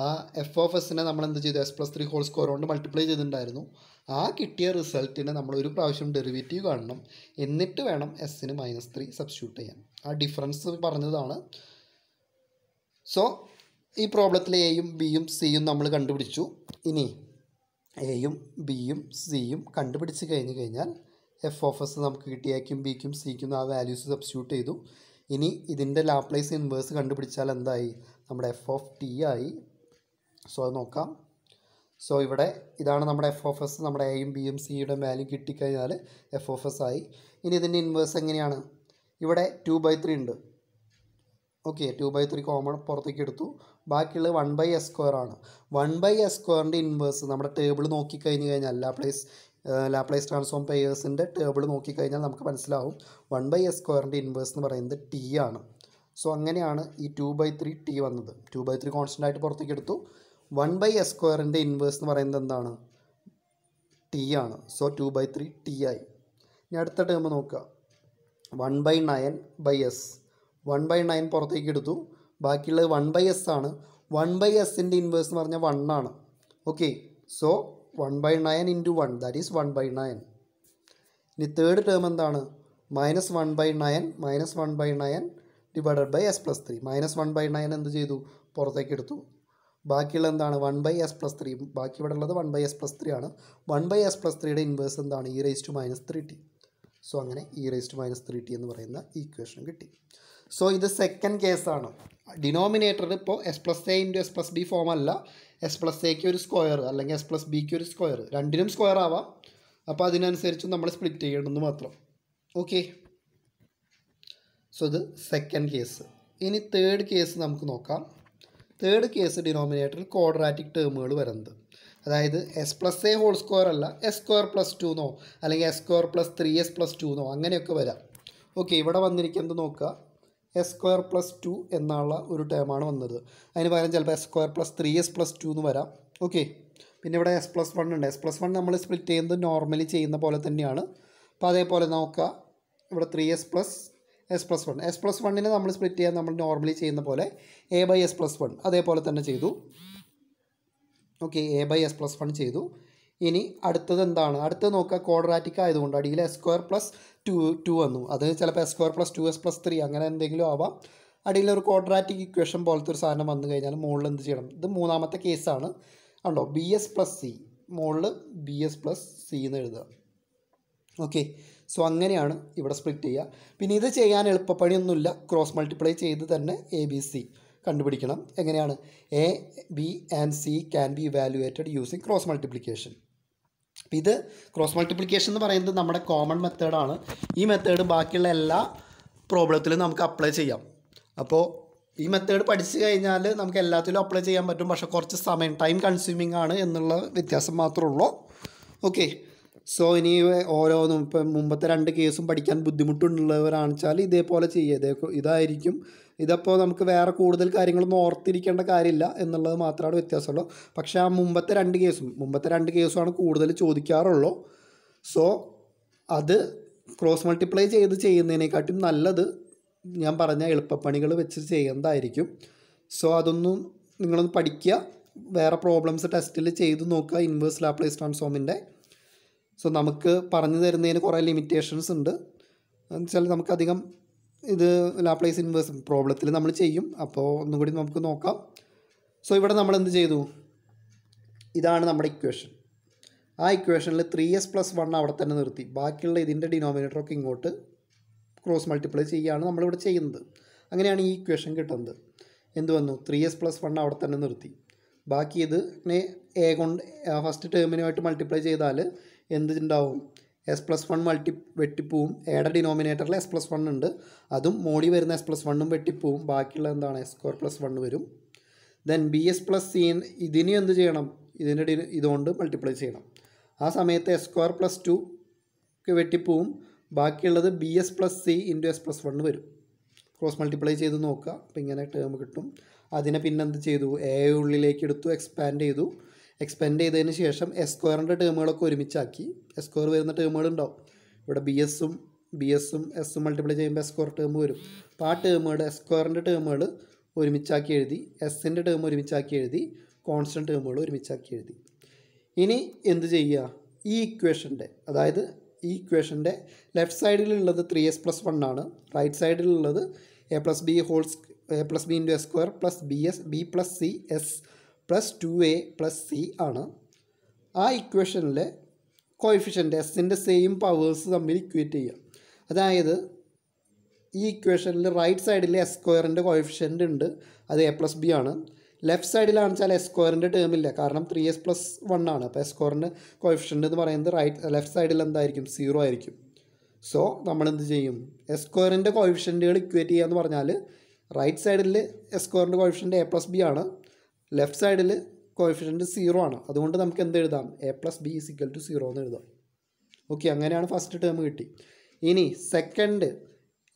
Speaker 1: ആ എഫ് ഓഫ് എസിനെ നമ്മൾ എന്ത് ചെയ്തു S plus three whole square കൊണ്ട് മൾട്ടിപ്ലൈ ചെയ്തിട്ടുണ്ടായിരുന്നു ആ കിട്ടിയ റിസൾട്ടിനെ നമ്മൾ ഒരു പ്രാവശ്യം ഡെറിവേറ്റീവ് കാണണം എന്നിട്ട് വേണം എസ്സിന് മൈനസ് ത്രീ സബ്സ്റ്റിറ്റ്യൂട്ട് ചെയ്യാൻ ആ ഡിഫറൻസ് പറഞ്ഞതാണ് സോ ഈ പ്രോബ്ലത്തിൽ എയും ബിയും സിയും നമ്മൾ കണ്ടുപിടിച്ചു ഇനി എയും ബിയും സിയും കണ്ടുപിടിച്ച് കഴിഞ്ഞ് കഴിഞ്ഞാൽ എഫ് ഓഫ് എസ് നമുക്ക് കിട്ടി എക്കും ബിക്കും സിക്കും ആ വാല്യൂസ് സബ്സ്റ്റിറ്റ്യൂട്ട് ചെയ്തു ഇനി ഇതിൻ്റെ ലാപ്ലേസ് ഇൻവേഴ്സ് കണ്ടുപിടിച്ചാൽ എന്തായി നമ്മുടെ എഫ് ഓഫ് ടി ആയി സോ അത് നോക്കാം സോ ഇവിടെ ഇതാണ് നമ്മുടെ എഫ് ഓഫ് എസ് നമ്മുടെ എയും ബിയും സിയുടെ വാല്യൂ കിട്ടിക്കഴിഞ്ഞാൽ എഫ് ഓഫ് എസ് ആയി ഇനി ഇതിൻ്റെ ഇൻവേഴ്സ് എങ്ങനെയാണ് ഇവിടെ ടു ബൈ ത്രീ ഉണ്ട് okay two by three common പുറത്തേക്ക് എടുത്തു ബാക്കിയുള്ളത് വൺ ബൈ എസ് സ്ക്വയർ ആണ് വൺ ബൈ എസ് സ്ക്വയറിൻ്റെ ഇൻവേഴ്സ് നമ്മുടെ ടേബിൾ നോക്കിക്കഴിഞ്ഞ് കഴിഞ്ഞാൽ ലാപ്ലേസ് ലാപ്ലേസ് ട്രാൻസ്ഫോം പേയേഴ്സിൻ്റെ ടേബിൾ നോക്കിക്കഴിഞ്ഞാൽ നമുക്ക് മനസ്സിലാവും വൺ ബൈ എസ് സ്ക്വയറിൻ്റെ ഇൻവേഴ്സ് എന്ന് പറയുന്നത് ടി ആണ് സോ അങ്ങനെയാണ് ഈ ടു ബൈ ത്രീ ടി വന്നത് ടു ബൈ ത്രീ കോൺസ്റ്റൻ്റ് ആയിട്ട് പുറത്തേക്ക് എടുത്തു വൺ ബൈ എസ് സ്ക്വയറിൻ്റെ ഇൻവേഴ്സ് എന്ന് പറയുന്നത് എന്താണ് ടി ആണ് so two by three t ആയി ഇനി അടുത്ത ടേം നോക്കുക one by nine by s one by nine പുറത്തേക്ക് എടുത്തു ബാക്കിയുള്ളത് വൺ ബൈ എസ് ആണ് വൺ ബൈ എസിൻ്റെ ഇൻവേഴ്സ് എന്ന് പറഞ്ഞാൽ വണ്ണാണ് okay so one by nine into one that is one by nine ഇനി തേർഡ് ടേം എന്താണ് minus one by nine minus one by nine divided by S plus three minus one by nine എന്ത് ചെയ്തു പുറത്തേക്ക് എടുത്തു ബാക്കിയുള്ള എന്താണ് one by S plus three ബാക്കി ഇവിടെ ഉള്ളത് one by S plus three ആണ് വൺ ബൈ എസ് പ്ലസ് ത്രീയുടെ ഇൻവേഴ്സ് എന്താണ് e raise to minus three T so അങ്ങനെ e raise to minus three t എന്ന് പറയുന്ന ഈക്വേഷൻ കിട്ടി സോ ഇത് സെക്കൻഡ് കേസാണ് ഡിനോമിനേറ്റർ ഇപ്പോൾ S plus A into S plus B form അല്ല എസ് പ്ലസ് എക്ക് ഒരു സ്ക്വയർ അല്ലെങ്കിൽ എസ് പ്ലസ് ബിക്ക് ഒരു സ്ക്വയർ രണ്ടിനും സ്ക്വയർ ആവാം അപ്പോൾ അതിനനുസരിച്ച് നമ്മൾ സ്പ്ലിറ്റ് ചെയ്യണമെന്ന് മാത്രം ഓക്കെ സോ ഇത് സെക്കൻഡ് കേസ് ഇനി തേർഡ് കേസ് നമുക്ക് നോക്കാം തേർഡ് കേസ് ഡിനോമിനേറ്ററിൽ ക്വാഡ്രാറ്റിക് ടേമുകൾ വരുന്നത് അതായത് S plus A whole square അല്ല എസ് സ്ക്വയർ പ്ലസ് ടു എന്നോ അല്ലെങ്കിൽ s square plus three S plus two എന്നോ അങ്ങനെയൊക്കെ വരാം ഓക്കെ ഇവിടെ വന്നിരിക്കുന്നത് നോക്കുക എസ് സ്ക്വയർ പ്ലസ് ടു എന്നുള്ള ഒരു ടേമാണ് വന്നത് അതിന് പകരം ചിലപ്പോൾ s square plus three S plus two എന്ന് വരാം ഓക്കെ പിന്നെ ഇവിടെ എസ് പ്ലസ് വൺ ഉണ്ട് എസ് പ്ലസ് വൺ നമ്മൾ സ്പ്ലിറ്റ് ചെയ്യുന്നത് നോർമലി ചെയ്യുന്ന പോലെ തന്നെയാണ് അപ്പോൾ അതേപോലെ നോക്കുക ഇവിടെ three S plus S plus one s plus വണ്ണിനെ നമ്മൾ സ്പ്ലിറ്റ് ചെയ്യാൻ നമ്മൾ നോർമലി ചെയ്യുന്ന പോലെ A by S plus one അതേപോലെ തന്നെ ചെയ്തു okay A by S plus one ചെയ്തു ഇനി അടുത്തത് എന്താണ് അടുത്തത് നോക്കുക കോഡറാറ്റിക് ആയതുകൊണ്ട് അടിയിൽ s square plus two two വന്നു അത് ചിലപ്പോൾ s square plus two S plus three അങ്ങനെ എന്തെങ്കിലും ആവാം അടിയിൽ ഒരു ക്വാഡ്രാറ്റിക് ഇക്വേഷൻ പോലത്തെ ഒരു സാധനം വന്നു കഴിഞ്ഞാൽ മുകളിൽ എന്ത് ചെയ്യണം ഇത് മൂന്നാമത്തെ കേസാണ് ആണല്ലോ ബി എസ് പ്ലസ് സി മുകളിൽ ബി എസ് പ്ലസ് സി എന്ന് എഴുതുക ഓക്കെ സോ അങ്ങനെയാണ് ഇവിടെ സ്പ്ലിറ്റ് ചെയ്യുക പിന്നെ ഇത് ചെയ്യാൻ എളുപ്പപ്പണിയൊന്നുമില്ല ക്രോസ് മൾട്ടിപ്ലൈ ചെയ്ത് തന്നെ എ ബി സി കണ്ടുപിടിക്കണം എങ്ങനെയാണ് A B and C can be evaluated using cross multiplication അപ്പോൾ ഇത് ക്രോസ് മൾട്ടിപ്ലിക്കേഷൻ എന്ന് പറയുന്നത് നമ്മുടെ കോമൺ മെത്തേഡാണ് ഈ മെത്തേഡ് ബാക്കിയുള്ള എല്ലാ പ്രോബ്ലത്തിലും നമുക്ക് അപ്ലൈ ചെയ്യാം അപ്പോൾ ഈ മെത്തേഡ് പഠിച്ചു കഴിഞ്ഞാൽ നമുക്ക് എല്ലാത്തിലും അപ്ലൈ ചെയ്യാൻ പറ്റും പക്ഷേ കുറച്ച് സമയം ടൈം കൺസ്യൂമിംഗ് ആണ് എന്നുള്ള വ്യത്യാസം മാത്രമേ ഉള്ളൂ ഓക്കെ സോ ഇനി ഓരോന്നും ഇപ്പം മുമ്പത്തെ രണ്ട് കേസും പഠിക്കാൻ ബുദ്ധിമുട്ടുള്ളവരാണെന്ന് വെച്ചാൽ ഇതേപോലെ ചെയ്യുക ഇതേ ഇതായിരിക്കും ഇതപ്പോൾ നമുക്ക് വേറെ കൂടുതൽ കാര്യങ്ങളൊന്നും ഓർത്തിരിക്കേണ്ട കാര്യമില്ല എന്നുള്ളത് മാത്രമാണ് വ്യത്യാസമുള്ളൂ പക്ഷേ ആ മുമ്പത്തെ രണ്ട് കേസും മുമ്പത്തെ രണ്ട് കേസുമാണ് കൂടുതൽ ചോദിക്കാറുള്ളൂ സോ അത് ക്രോസ് മൾട്ടിപ്ലൈ ചെയ്ത് ചെയ്യുന്നതിനെക്കാട്ടും നല്ലത് ഞാൻ പറഞ്ഞ എളുപ്പപ്പണികൾ വെച്ച് ചെയ്യേണ്ടതായിരിക്കും സോ അതൊന്നും നിങ്ങളൊന്ന് പഠിക്കുക വേറെ പ്രോബ്ലംസ് ടെസ്റ്റിൽ ചെയ്ത് നോക്കുക ഇൻവേഴ്സ് ലാപ്ലേസ് ട്രാൻസ്ഫോമിൻ്റെ സോ നമുക്ക് പറഞ്ഞു തരുന്നതിന് കുറേ ലിമിറ്റേഷൻസ് ഉണ്ട് എന്നുവെച്ചാൽ നമുക്കധികം ഇത് ലാപ്ലേസ് ഇൻവേഴ്സ് പ്രോബ്ലത്തിൽ നമ്മൾ ചെയ്യും അപ്പോൾ ഒന്നും കൂടി നമുക്ക് നോക്കാം സോ ഇവിടെ നമ്മൾ എന്ത് ചെയ്തു ഇതാണ് നമ്മുടെ ഇക്വേഷൻ ആ ഇക്വേഷനിൽ ത്രീ എസ് പ്ലസ് വൺ അവിടെ തന്നെ നിർത്തി ബാക്കിയുള്ള ഇതിൻ്റെ ഡിനോമിനേറ്ററൊക്കെ ഇങ്ങോട്ട് ക്രോസ് മൾട്ടിപ്ലൈ ചെയ്യുകയാണ് നമ്മളിവിടെ ചെയ്യുന്നത് അങ്ങനെയാണ് ഈ ഇക്വേഷൻ കിട്ടുന്നത് എന്ത് വന്നു ത്രീ എസ് പ്ലസ് വൺ അവിടെ തന്നെ നിർത്തി ബാക്കി ഇത് എ കൊണ്ട് ഫസ്റ്റ് ടേമിനുമായിട്ട് മൾട്ടിപ്ലൈ ചെയ്താൽ എന്തുണ്ടാവും എസ് പ്ലസ് വൺ മൾട്ടി വെട്ടിപ്പോവും ഏടെ ഡിനോമിനേറ്ററിൽ എസ് പ്ലസ് വൺ ഉണ്ട് അതും മോഡി വരുന്ന എസ് പ്ലസ് വണ്ണും വെട്ടിപ്പോവും ബാക്കിയുള്ള എന്താണ് എസ് സ്ക്വയർ പ്ലസ് വണ്ണ് വരും then B S plus C ഇതിനും എന്ത് ചെയ്യണം ഇതിൻ്റെ ഡി ഇതുകൊണ്ട് മൾട്ടിപ്ലൈ ചെയ്യണം ആ സമയത്ത് എസ് സ്ക്വയർ പ്ലസ് ടുക്ക് വെട്ടിപ്പോവും ബാക്കിയുള്ളത് B S plus C into S plus one വരും ക്രോസ് മൾട്ടിപ്ലൈ ചെയ്ത് നോക്കുക അപ്പോൾ ഇങ്ങനെ ടേം കിട്ടും അതിനെ പിന്നെന്ത് ചെയ്തു എ ഉള്ളിലേക്ക് എടുത്തു എക്സ്പാൻഡ് ചെയ്തു എക്സ്പെൻഡ് ചെയ്തതിന് ശേഷം എസ് സ്ക്വയറിൻ്റെ ടേമുകളൊക്കെ ഒരുമിച്ചാക്കി എസ് സ്ക്വയർ വരുന്ന ടേമുകളുണ്ടാവും ഇവിടെ ബി എസും ബി എസും എസും മൾട്ടിപ്ലൈ ചെയ്യുമ്പോൾ എസ് സ്ക്വയർ ടേം വരും അപ്പോൾ ആ ടേമുകൾ എസ് സ്ക്വയറിൻ്റെ ടേമുകൾ ഒരുമിച്ചാക്കി എഴുതി എസിൻ്റെ ടേം ഒരുമിച്ചാക്കി എഴുതി കോൺസ്റ്റൻറ്റ് ടേമുകൾ ഒരുമിച്ചാക്കി എഴുതി ഇനി എന്ത് ചെയ്യുക ഈ ഇക്വേഷൻ്റെ അതായത് ഈ ഇക്വേഷൻ്റെ ലെഫ്റ്റ് സൈഡിലുള്ളത് ത്രീ എസ് പ്ലസ് വൺ ആണ് റൈറ്റ് സൈഡിലുള്ളത് A plus B whole s A plus B into S square plus B s B plus C S plus two A plus C ആണ് ആ ഇക്വേഷനിൽ കോയിഫിഷ്യൻ്റ് എസിൻ്റെ സെയിം പവേഴ്സ് തമ്മിൽ equate ചെയ്യുക അതായത് ഈ ഇക്വേഷനിൽ റൈറ്റ് സൈഡിൽ എസ് സ്ക്വയറിൻ്റെ കോയിഫിഷ്യൻ്റ് ഉണ്ട് അത് എ പ്ലസ് ബി ആണ് ലെഫ്റ്റ് സൈഡിലാണെന്ന് വെച്ചാൽ എസ് സ്ക്വയറിൻ്റെ ഇല്ല കാരണം ത്രീ എസ് പ്ലസ് വൺ ആണ് അപ്പോൾ എസ് സ്ക്വയറിൻ്റെ കോയിഫിഷ്യൻ്റ് എന്ന് പറയുന്നത് റൈറ്റ് ലെഫ്റ്റ് സൈഡിൽ എന്തായിരിക്കും സീറോ ആയിരിക്കും സോ നമ്മൾ എന്ത് ചെയ്യും എസ് സ്ക്വയറിൻ്റെ കോയിഫിഷ്യൻ്റുകൾ ഇക്വേറ്റ് ചെയ്യുക എന്ന് പറഞ്ഞാൽ റൈറ്റ് സൈഡിൽ എസ് സ്ക്വയറിൻ്റെ കോയിഫിഷ്യൻ്റ് എ പ്ലസ് ബി ആണ് ലെഫ്റ്റ് സൈഡിൽ കോയിഫിഷ്യൻറ്റ് സീറോ ആണ് അതുകൊണ്ട് നമുക്ക് എന്ത് എഴുതാം A plus B is to zero എന്ന് എഴുതാം ഓക്കെ അങ്ങനെയാണ് ഫസ്റ്റ് ടേം കിട്ടി ഇനി സെക്കൻഡ്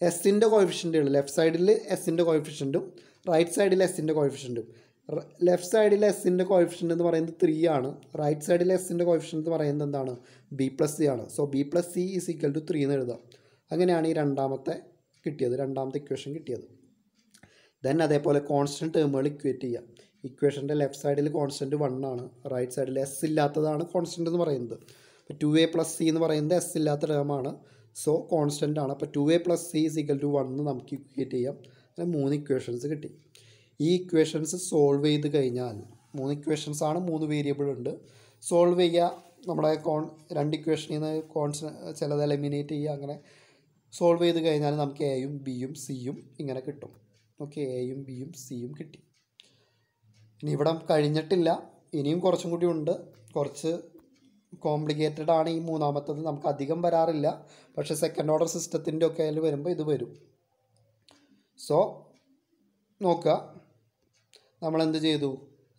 Speaker 1: എസിൻ്റെ കോയിഫിഷ്യൻ്റുകൾ ലെഫ്റ്റ് സൈഡിൽ എസിൻ്റെ കോയിഫിഷ്യൻറ്റും റൈറ്റ് സൈഡിൽ എസിൻ്റെ കോയിഫിഷ്യൻറ്റും ലെഫ്റ്റ് സൈഡിൽ എസിൻ്റെ കോയിഫിഷ്യൻ്റ് എന്ന് പറയുന്നത് ത്രീ ആണ് റൈറ്റ് സൈഡിൽ എസിൻ്റെ കോയിഫിഷ്യൻ്റ് എന്ന് പറയുന്നത് എന്താണ് ബി പ്ലസ് സി ആണ് so B plus C is equal to three എന്ന് എഴുതാം അങ്ങനെയാണ് ഈ രണ്ടാമത്തെ കിട്ടിയത് രണ്ടാമത്തെ ഇക്വേഷൻ കിട്ടിയത് ദെൻ അതേപോലെ കോൺസ്റ്റൻറ്റ് ടേമുകൾ ഇക്വേറ്റ് ചെയ്യാം ഇക്വേഷൻ്റെ ലെഫ്റ്റ് സൈഡിൽ കോൺസ്റ്റൻറ്റ് വൺ ആണ് റൈറ്റ് സൈഡിൽ എസ് ഇല്ലാത്തതാണ് കോൺസ്റ്റൻ്റ് എന്ന് പറയുന്നത് അപ്പോൾ ടു എ പ്ലസ് സി എന്ന് പറയുന്നത് എസ് ഇല്ലാത്ത ടേമാണ് സോ കോൺസ്റ്റൻ്റ് ആണ് അപ്പോൾ two A plus C is equal to one എന്ന് നമുക്ക് ഇക്വേറ്റ് ചെയ്യാം അങ്ങനെ മൂന്ന് ഇക്വേഷൻസ് കിട്ടി ഈ ഇക്വേഷൻസ് സോൾവ് ചെയ്ത് കഴിഞ്ഞാൽ മൂന്ന് ഇക്വേഷൻസ് ആണ് മൂന്ന് വേരിയബിൾ ഉണ്ട് സോൾവ് ചെയ്യുക നമ്മുടെ കോൺ രണ്ട് ഇക്വേഷനിൽ നിന്ന് കോൺസ് ചിലത് എലിമിനേറ്റ് ചെയ്യുക അങ്ങനെ സോൾവ് ചെയ്ത് കഴിഞ്ഞാൽ നമുക്ക് എയും ബിയും സിയും ഇങ്ങനെ കിട്ടും ഓക്കെ എയും ബിയും സിയും കിട്ടി ഇനി ഇവിടെ കഴിഞ്ഞിട്ടില്ല ഇനിയും കുറച്ചും കൂടി ഉണ്ട് കുറച്ച് കോംപ്ലിക്കേറ്റഡ് ആണ് ഈ മൂന്നാമത്തത് നമുക്ക് അധികം വരാറില്ല പക്ഷേ സെക്കൻഡ് ഓർഡർ സിസ്റ്റത്തിൻ്റെ ഒക്കെ അതിൽ വരുമ്പോൾ ഇത് വരും സോ നോക്കുക നമ്മളെന്ത് ചെയ്തു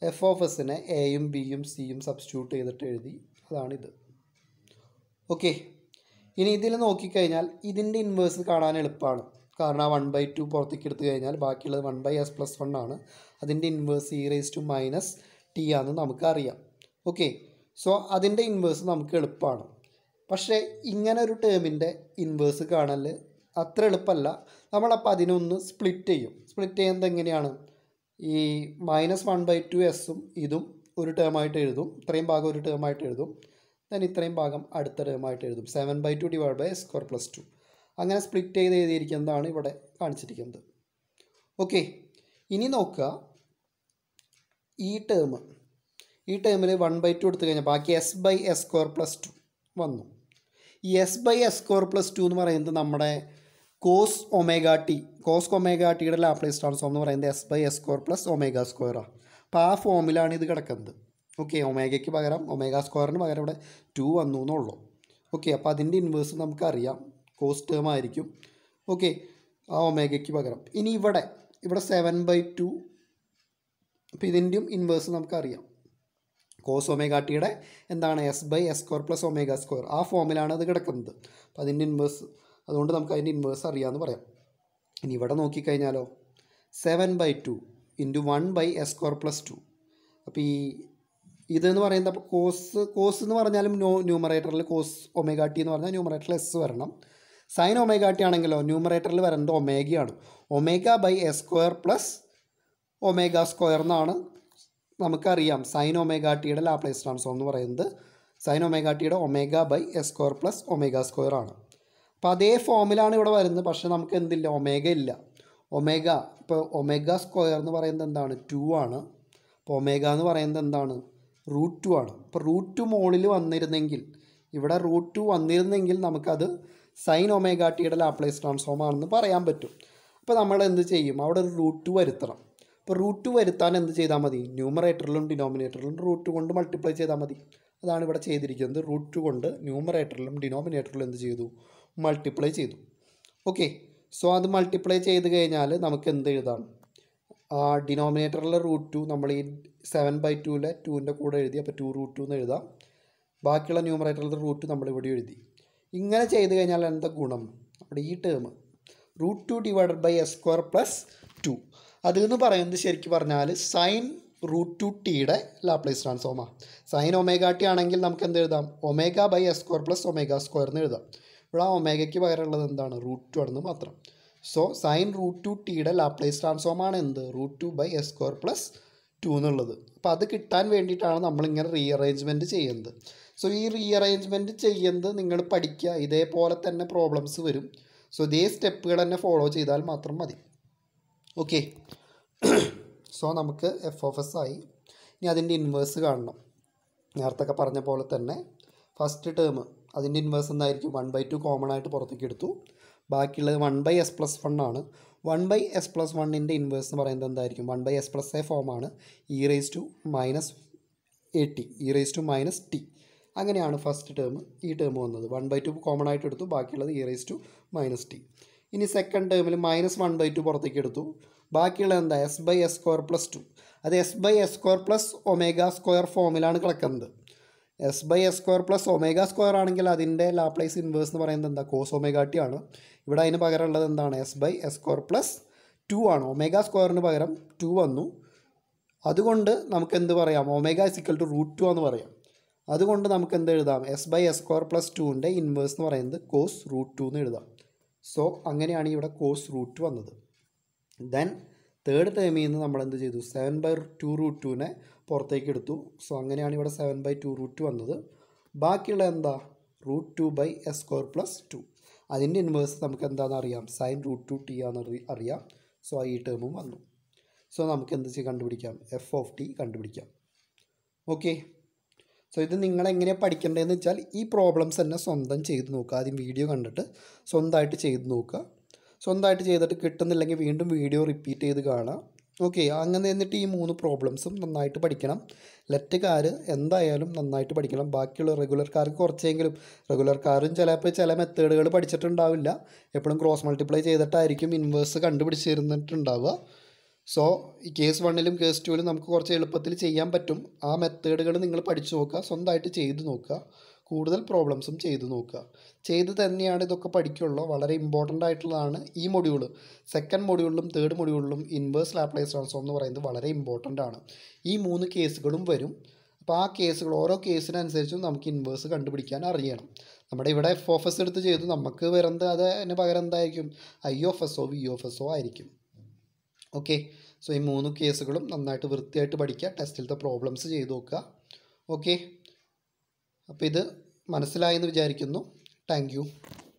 Speaker 1: എഫ് ഓഫ് എസിനെ എയും ബിയും സിയും സബ്സ്റ്റിറ്റ്യൂട്ട് ചെയ്തിട്ട് എഴുതി അതാണിത് ഓക്കെ ഇനി ഇതിൽ നോക്കിക്കഴിഞ്ഞാൽ ഇതിൻ്റെ ഇൻവേഴ്സ് കാണാൻ എളുപ്പമാണ് കാരണം ആ വൺ ബൈ ടു പുറത്തേക്ക് എടുത്തു കഴിഞ്ഞാൽ ബാക്കിയുള്ളത് one by S plus one ആണ് അതിൻ്റെ inverse e raise to minus t ആണെന്ന് നമുക്കറിയാം ഓക്കെ സോ അതിൻ്റെ ഇൻവേഴ്സ് നമുക്ക് എളുപ്പമാണ് പക്ഷേ ഇങ്ങനെ ഒരു ടേമിൻ്റെ ഇൻവേഴ്സ് കാണൽ അത്ര എളുപ്പമല്ല നമ്മളപ്പോൾ അതിനൊന്ന് സ്പ്ലിറ്റ് ചെയ്യും സ്പ്ലിറ്റ് ചെയ്യുന്നത് എങ്ങനെയാണ് ഈ മൈനസ് വൺ ബൈ ടു എസും ഇതും ഒരു ടേമായിട്ട് എഴുതും ഇത്രയും ഭാഗം ഒരു ടേമായിട്ട് എഴുതും ദൻ ഇത്രയും ഭാഗം അടുത്ത ടേമായിട്ട് എഴുതും seven by two divide by square plus two അങ്ങനെ സ്പ്ലിറ്റ് ചെയ്ത് എഴുതിയിരിക്കുന്നതാണ് ഇവിടെ കാണിച്ചിരിക്കുന്നത് ഓക്കെ ഇനി നോക്കുക ഈ ടേം ഈ ടേമിൽ വൺ ബൈ ടു എടുത്തു കഴിഞ്ഞാൽ ബാക്കി s by S square plus two വന്നു ഈ s by S square plus two എന്ന് പറയുന്നത് നമ്മുടെ cos omega t cos omega ടിയുടെ ലാപ്ലേസ് ട്രാൻസ്ഫോം എന്ന് പറയുന്നത് s by S square plus omega സ്ക്വയറാണ് അപ്പോൾ ആ ഫോമിലാണ് ഇത് കിടക്കുന്നത് ഓക്കെ ഒമേഗയ്ക്ക് പകരം ഒമേഗ സ്ക്വയറിന് പകരം ഇവിടെ ടു വന്നു എന്നുള്ളൂ ഓക്കെ അപ്പോൾ അതിൻ്റെ ഇൻവേഴ്സ് നമുക്കറിയാം കോസ് ടേം ആയിരിക്കും ഓക്കെ ആ ഒമേഗയ്ക്ക് പകരം ഇനി ഇവിടെ ഇവിടെ സെവൻ ബൈ ടു അപ്പം ഇതിൻ്റെയും ഇൻവേഴ്സ് നമുക്കറിയാം കോസ് ഒമേഗ ടിയുടെ എന്താണ് s by S square plus omega square ആ ഫോമിലാണ് അത് കിടക്കുന്നത് അപ്പം അതിൻ്റെ ഇൻവേഴ്സ് അതുകൊണ്ട് നമുക്ക് അതിൻ്റെ ഇൻവേഴ്സ് അറിയാമെന്ന് പറയാം ഇനി ഇവിടെ നോക്കിക്കഴിഞ്ഞാലോ seven by two into one by S square plus two അപ്പോൾ ഈ ഇതെന്ന് പറയുന്നത് അപ്പോൾ കോസ് കോസ് എന്ന് പറഞ്ഞാലും ന്യൂ ന്യൂമറേറ്ററിൽ കോസ് ഒമേഗ ടി എന്ന് പറഞ്ഞാൽ ന്യൂമറേറ്ററിൽ എസ് വരണം സൈൻ ഒമേഗ ടി ആണെങ്കിലോ ന്യൂമറേറ്ററിൽ വരേണ്ടത് ഒമേഗയാണ് omega by a square plus omega square എന്നാണ് നമുക്കറിയാം സൈൻ ഒമേഗ ടിയുടെ ലാപ്ലേസ് ട്രാൻസ്ഫോം എന്ന് പറയുന്നത് സൈൻ ഒമേഗ ടിയുടെ omega by a square plus omega square ആണ് അപ്പോൾ അതേ ഫോമിലാണ് ഇവിടെ വരുന്നത് പക്ഷേ നമുക്ക് എന്തില്ല ഒമേഗ ഇല്ല ഒമേഗ ഇപ്പോൾ ഒമേഗ സ്ക്വയർ എന്ന് പറയുന്നത് എന്താണ് ടു ആണ് അപ്പോൾ ഒമേഗ എന്ന് പറയുന്നത് എന്താണ് റൂട്ട് ടു ആണ് അപ്പോൾ റൂട്ട് ടു മോളിൽ വന്നിരുന്നെങ്കിൽ ഇവിടെ റൂട്ട് ടു വന്നിരുന്നെങ്കിൽ നമുക്കത് സൈൻ ഒമേഗ ടിയുടെ ലാപ്ലേസ് ട്രാൻസ്ഫോം ആണെന്ന് പറയാൻ പറ്റും അപ്പോൾ നമ്മൾ എന്ത് ചെയ്യും അവിടെ ഒരു റൂട്ട് ടു വരുത്തണം അപ്പോൾ റൂട്ട് ടു വരുത്താൻ എന്ത് ചെയ്താൽ മതി ന്യൂമറേറ്ററിലും ഡിനോമിനേറ്ററിലും റൂട്ട് ടു കൊണ്ട് മൾട്ടിപ്ലൈ ചെയ്താൽ മതി അതാണ് ഇവിടെ ചെയ്തിരിക്കുന്നത് റൂട്ട് ടു കൊണ്ട് ന്യൂമറേറ്ററിലും ഡിനോമിനേറ്ററിലും എന്ത് ചെയ്തു മൾട്ടിപ്ലൈ ചെയ്തു ഓക്കെ സോ അത് മൾട്ടിപ്ലൈ ചെയ്ത് കഴിഞ്ഞാൽ നമുക്ക് എന്ത് എഴുതാം ആ ഡിനോമിനേറ്ററിലെ റൂട്ട് ടു നമ്മൾ ഈ സെവൻ ബൈ ടുവിലെ ടുവിൻ്റെ കൂടെ എഴുതി അപ്പോൾ ടു റൂട്ട് ടു എന്ന് എഴുതാം ബാക്കിയുള്ള ന്യൂമറേറ്ററിലെ റൂട്ട് നമ്മൾ ഇവിടെ എഴുതി ഇങ്ങനെ ചെയ്ത് കഴിഞ്ഞാൽ എന്താ ഗുണം അവിടെ ഈ term root two divide by S square plus two അതിൽ നിന്ന് പറയുന്നത് ശരിക്ക് പറഞ്ഞാൽ സൈൻ റൂട്ട് ടു ടിയുടെ ലാപ്ലേസ് ട്രാൻസ്ഫോമാ സൈൻ ഒമേഗ ടി ആണെങ്കിൽ നമുക്ക് എന്ത് എഴുതാം omega by S square plus omega square എന്ന് എഴുതാം ഇവിടെ ആ ഒമേഗയ്ക്ക് പകരമുള്ളത് എന്താണ് റൂട്ട് ടു ആണെന്ന് മാത്രം സോ സൈൻ റൂട്ട് ടു ടിയുടെ ലാപ്ലേസ് ട്രാൻസ്ഫോമാണ് എന്ത് root two by S square plus two എന്നുള്ളത് അപ്പോൾ അത് കിട്ടാൻ വേണ്ടിയിട്ടാണ് നമ്മളിങ്ങനെ റീ അറേഞ്ച്മെൻറ്റ് ചെയ്യുന്നത് സോ ഈ റീഅറേഞ്ച്മെൻറ്റ് ചെയ്യുന്നത് നിങ്ങൾ പഠിക്കുക ഇതേപോലെ തന്നെ പ്രോബ്ലംസ് വരും സോ ഇതേ സ്റ്റെപ്പുകൾ തന്നെ ഫോളോ ചെയ്താൽ മാത്രം മതി ഓക്കെ സോ [coughs] നമുക്ക് എഫ് ഓഫ് എസ് ആയി ഇനി അതിൻ്റെ ഇൻവേഴ്സ് കാണണം നേരത്തെ പറഞ്ഞ പോലെ തന്നെ ഫസ്റ്റ് ടേം അതിൻ്റെ ഇൻവേഴ്സ് എന്തായിരിക്കും വൺ ബൈ ടു കോമൺ ആയിട്ട് പുറത്തേക്ക് എടുത്തു ബാക്കിയുള്ളത് one by S plus one ആണ് വൺ ബൈ എസ് പ്ലസ് വണ്ണിൻ്റെ ഇൻവേഴ്സ് എന്ന് പറയുന്നത് എന്തായിരിക്കും one by S plus A ഫോമാണ് e raise to minus a t e raise to minus T അങ്ങനെയാണ് ഫസ്റ്റ് ടേം ഈ ടേം വന്നത് വൺ ബൈ ടു കോമൺ ആയിട്ട് എടുത്തു ബാക്കിയുള്ളത് e rise to minus t ഇനി സെക്കൻഡ് ടേമിൽ മൈനസ് വൺ ബൈ ടു പുറത്തേക്ക് എടുത്തു ബാക്കിയുള്ള എന്താ s by S square plus two അത് s by S square plus omega square ഫോമിലാണ് കിടക്കുന്നത് s by S square plus omega square ആണെങ്കിൽ അതിൻ്റെ ലാപ്ലൈസ് ഇൻവേഴ്സ് എന്ന് പറയുന്നത് എന്താ കോസ് ഒമേഗ ടി ആണ് ഇവിടെ അതിന് പകരമുള്ളത് എന്താണ് s by S square plus two ആണ് ഒമേഗ സ്ക്വയറിന് പകരം ടു വന്നു അതുകൊണ്ട് നമുക്ക് എന്ത് പറയാം omega is equal to root two എന്ന് പറയാം അതുകൊണ്ട് നമുക്ക് എന്ത് എഴുതാം s by S square plus ടുവിൻ്റെ ഇൻവേഴ്സ് എന്ന് പറയുന്നത് കോസ് റൂട്ട് ടു എന്ന് എഴുതാം സോ അങ്ങനെയാണ് ഇവിടെ കോസ് റൂട്ട് വന്നത് ദെൻ തേർഡ് ടേമിൽ നിന്ന് നമ്മൾ എന്ത് ചെയ്തു സെവൻ ബൈ ടു റൂട്ട് ടുവിനെ പുറത്തേക്ക് എടുത്തു സോ അങ്ങനെയാണ് ഇവിടെ സെവൻ ബൈ ടു റൂട്ട് വന്നത് ബാക്കിയുള്ള എന്താ root two by S square plus two അതിൻ്റെ ഇൻവേഴ്സ് നമുക്ക് എന്താണെന്ന് അറിയാം സൈൻ റൂട്ട് ടു ടി ആണെന്ന് അറിയാം സോ ഈ ടേമും വന്നു സോ നമുക്ക് എന്ത് കണ്ടുപിടിക്കാം എഫ് ഓഫ് ടി കണ്ടുപിടിക്കാം ഓക്കെ സോ ഇത് നിങ്ങൾ എങ്ങനെ പഠിക്കേണ്ടതെന്ന് വെച്ചാൽ ഈ പ്രോബ്ലംസ് തന്നെ സ്വന്തം ചെയ്ത് നോക്കുക ആദ്യം വീഡിയോ കണ്ടിട്ട് സ്വന്തമായിട്ട് ചെയ്ത് നോക്കുക സ്വന്തമായിട്ട് ചെയ്തിട്ട് കിട്ടുന്നില്ലെങ്കിൽ വീണ്ടും വീഡിയോ റിപ്പീറ്റ് ചെയ്ത് കാണാം ഓക്കെ അങ്ങനെ എന്നിട്ട് ഈ മൂന്ന് പ്രോബ്ലംസും നന്നായിട്ട് പഠിക്കണം ലെറ്റുകാർ എന്തായാലും നന്നായിട്ട് പഠിക്കണം ബാക്കിയുള്ള റെഗുലർക്കാർക്ക് കുറച്ചെങ്കിലും റെഗുലർക്കാരും ചിലപ്പോൾ ചില മെത്തേഡുകൾ പഠിച്ചിട്ടുണ്ടാവില്ല എപ്പോഴും ക്രോസ് മൾട്ടിപ്ലൈ ചെയ്തിട്ടായിരിക്കും ഇൻവേഴ്സ് കണ്ടുപിടിച്ചിരുന്നിട്ടുണ്ടാവുക സോ ഈ കേസ് വണ്ണിലും കേസ് ടുവിലും നമുക്ക് കുറച്ച് എളുപ്പത്തിൽ ചെയ്യാൻ പറ്റും ആ മെത്തേഡുകൾ നിങ്ങൾ പഠിച്ചു നോക്കുക സ്വന്തമായിട്ട് ചെയ്തു നോക്കുക കൂടുതൽ പ്രോബ്ലംസും ചെയ്തു നോക്കുക ചെയ്ത് തന്നെയാണ് ഇതൊക്കെ പഠിക്കുള്ളൂ വളരെ ഇമ്പോർട്ടൻ്റ് ആയിട്ടുള്ളതാണ് ഈ മൊഡ്യൂൾ സെക്കൻഡ് മൊഡ്യൂളിലും തേർഡ് മൊഡ്യൂളിലും ഇൻവേഴ്സ് ലാപ്ലൈസ് ട്രാൻസ്ഫോം എന്ന് പറയുന്നത് വളരെ ഇമ്പോർട്ടൻ്റ് ആണ് ഈ മൂന്ന് കേസുകളും വരും അപ്പോൾ ആ കേസുകൾ ഓരോ കേസിനനുസരിച്ചും നമുക്ക് ഇൻവേഴ്സ് കണ്ടുപിടിക്കാൻ അറിയണം നമ്മുടെ ഇവിടെ എഫ് ഓഫ് എസ് എടുത്ത് ചെയ്തു നമുക്ക് വരുന്നത് അതിന് പകരം എന്തായിരിക്കും I of s o V of s o ആയിരിക്കും ഓക്കെ സോ ഈ മൂന്ന് കേസുകളും നന്നായിട്ട് വൃത്തിയായിട്ട് പഠിക്കുക ടെസ്റ്റിലത്തെ പ്രോബ്ലംസ് ചെയ്ത് നോക്കുക ഓക്കെ അപ്പോൾ ഇത് മനസ്സിലായെന്ന് വിചാരിക്കുന്നു താങ്ക്